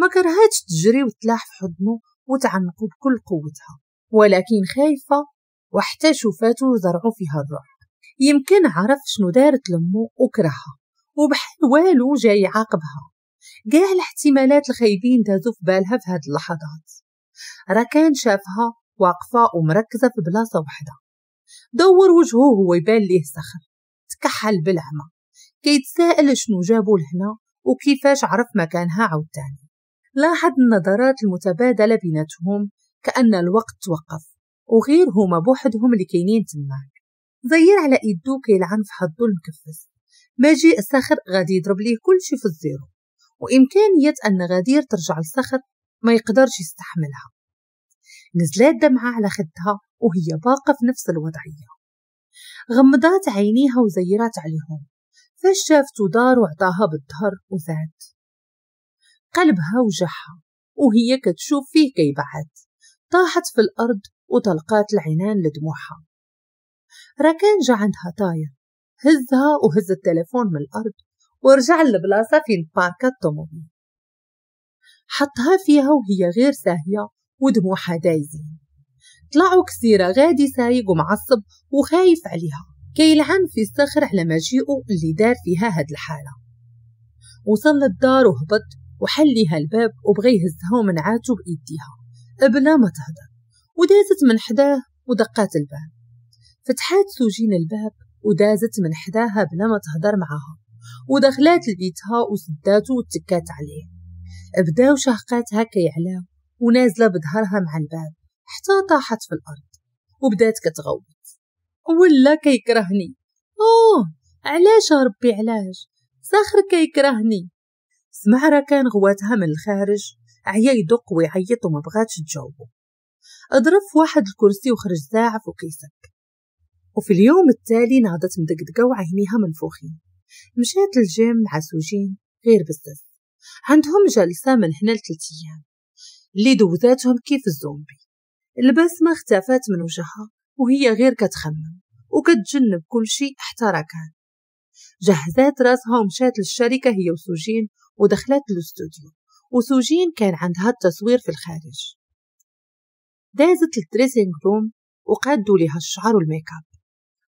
A: ما كرهاتش تجري وتلاح في حضنه وتعنقو بكل قوتها ولكن خايفة وحتى شوفاتو زرعو فيها الرعب يمكن عرف شنو دارت لمو وكرهها وبحال والو جاي يعاقبها كاع الاحتمالات الخايبين دازو في بالها في هاد اللحظات راه كان شافها واقفة ومركزة في بلاصة وحدة دور وجهه هو يبان ليه سخر تكحل بالعمى كيتساءل شنو جابو لهنا وكيفاش عرف مكانها عاوتاني لاحظ النظرات المتبادلة بيناتهم كأن الوقت توقف وغير هما بوحدهم اللي كاينين تماك زير على ايدو كيلعن في حظو المكفس ماجي الصخر غادي يضرب ليه كل شي في الزيرو وإمكانية أن غدير ترجع للصخر ما يقدرش يستحملها نزلت دمعة على خدها وهي باقة في نفس الوضعية غمضات عينيها وزيرات عليهم فاش شافته دار وعطاها بالظهر وذات قلبها وجعها وهي كتشوف فيه كيبعد طاحت في الأرض وطلقات العنان لدموعها راكان جا عندها طاير هزها وهز التلفون من الأرض ورجع لبلاصة فين باركا الطوموبيل حطها فيها وهي غير ساهية ودموعها دايزين طلعوا كثيرة غادي سايق ومعصب وخايف عليها كيلعن في الصخر على مجيئه اللي دار فيها هاد الحالة وصل للدار وهبط وحليها الباب وبغى يهزها ومنعاتو بإيديها بلا ما تهدر ودازت من حداه ودقات الباب فتحات سوجين الباب ودازت من حداها بلا ما تهدر معاها ودخلات لبيتها وسداته وتكات عليه بداو شهقاتها كيعلاو ونازلة بظهرها مع الباب حتى طاحت في الأرض وبدات كتغوت ولا كيكرهني أوه علاش ربي علاش ساخر كيكرهني سمع كان غواتها من الخارج عيا يدق ويعيط وما بغاتش تجاوبو أضرب واحد الكرسي وخرج زاعف وكيسك وفي اليوم التالي نهضت مدقدقة وعينيها منفوخين مشات للجيم مع سوجين غير بزاف عندهم جلسة من هنا لثلاث أيام اللي دوزاتهم كيف الزومبي البسمة اختفت من وجهها وهي غير كتخمم وكتجنب كل شيء حتى جهزات راسها ومشات للشركة هي وسوجين ودخلت للاستوديو وسوجين كان عندها التصوير في الخارج دازت للدريسينج روم وقادوا لها الشعر والميك اب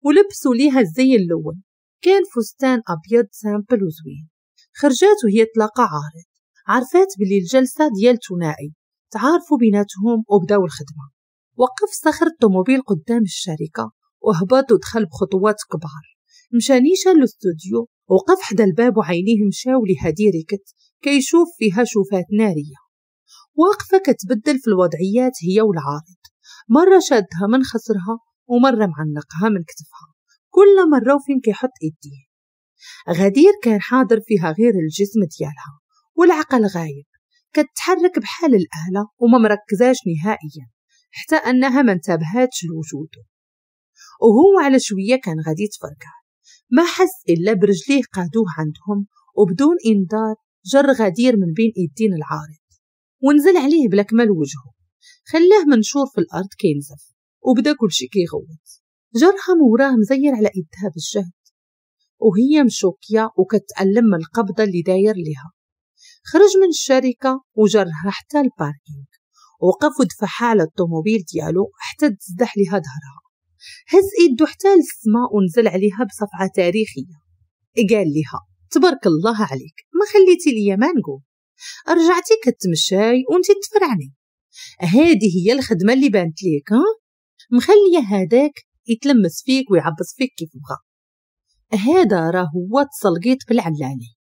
A: ولبسوا ليها الزي اللون كان فستان أبيض سامبل وزوين خرجات وهي تلاقى عارض عرفات بلي الجلسة ديال ثنائي تعارفوا بيناتهم وبداو الخدمة وقف صخر الطوموبيل قدام الشركة وهبط ودخل بخطوات كبار مشى نيشان للاستوديو وقف حدا الباب وعينيه مشاو لها كيشوف فيها شوفات نارية واقفة كتبدل في الوضعيات هي والعارض مرة شادها من خصرها ومرة معنقها من كتفها كل مرة وفين كيحط إيديه غدير كان حاضر فيها غير الجسم ديالها والعقل غايب كتحرك بحال الأهلة وما مركزاش نهائيا حتى أنها ما انتبهتش لوجوده وهو على شوية كان غادي يتفرقع ما حس إلا برجليه قادوه عندهم وبدون إنذار جر غدير من بين إيدين العارض ونزل عليه بلكمل وجهه خلاه منشور في الأرض كينزف وبدا كلشي كيغوت جرها موراه مزير على إيدها بالجهد وهي مشوكية وكتألم من القبضة اللي داير لها خرج من الشركة وجر حتى الباركينج وقف ودفع حالة الطوموبيل ديالو حتى تزدح ليها ظهرها هز ايدو حتى للسماء ونزل عليها بصفعة تاريخية قال ليها تبارك الله عليك ما خليتي ليا نقول رجعتي كتمشاي وانتي تفرعني هذه هي الخدمة اللي بانت ليك ها مخلية هذاك يتلمس فيك ويعبص فيك كيف بغا هذا راه هو في بالعلاني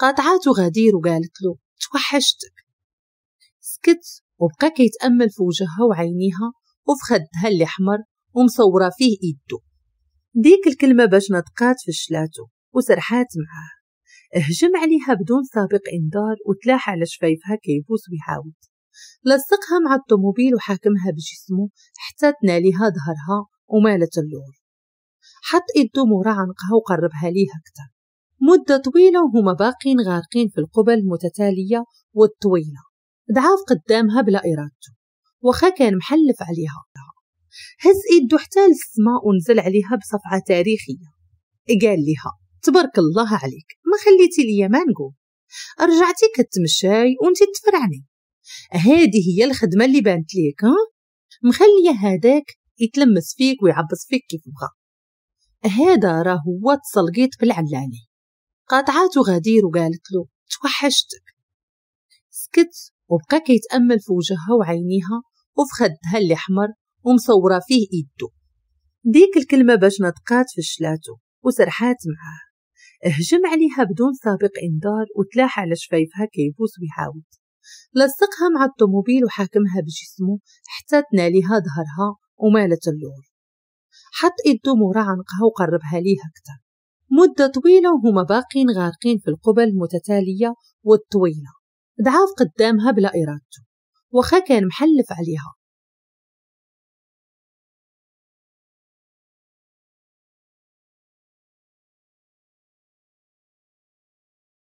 A: قاطعاتو غدير وقالت له توحشتك سكت وبقى كيتأمل في وجهها وعينيها وفي خدها اللي حمر ومصورة فيه إيدو ديك الكلمة باش نطقات في شلاتو وسرحات معاه هجم عليها بدون سابق إنذار وتلاح على شفايفها كيبوس ويعاود لصقها مع الطوموبيل وحاكمها بجسمه حتى تناليها ظهرها ومالت اللور حط إيدو مورا عنقها وقربها ليها اكثر مدة طويلة وهما باقين غارقين في القبل المتتالية والطويلة دعاف قدامها بلا إرادته وخا كان محلف عليها هز إيده حتى للسماء ونزل عليها بصفعة تاريخية قال لها تبارك الله عليك ما خليتي ليا نقول رجعتي كتمشاي وانتي تفرعني هذه هي الخدمة اللي بانت ليك ها مخلية هذاك يتلمس فيك ويعبص فيك كيف بغا هذا راه هو في بالعلاني قاطعات غدير وقالت له توحشتك سكت وبقى كيتأمل في وجهها وعينيها وفي خدها اللي حمر ومصورة فيه إيدو ديك الكلمة باش نطقات في شلاتو وسرحات معاه هجم عليها بدون سابق إنذار وتلاح على شفايفها كيبوس ويعاود لصقها مع الطوموبيل وحاكمها بجسمه حتى تناليها ظهرها ومالت اللور حط إيدو مورا عنقها وقربها ليها اكثر مدة طويلة وهما باقين غارقين في القبل المتتالية والطويلة دعاف قدامها بلا إرادته وخا كان محلف عليها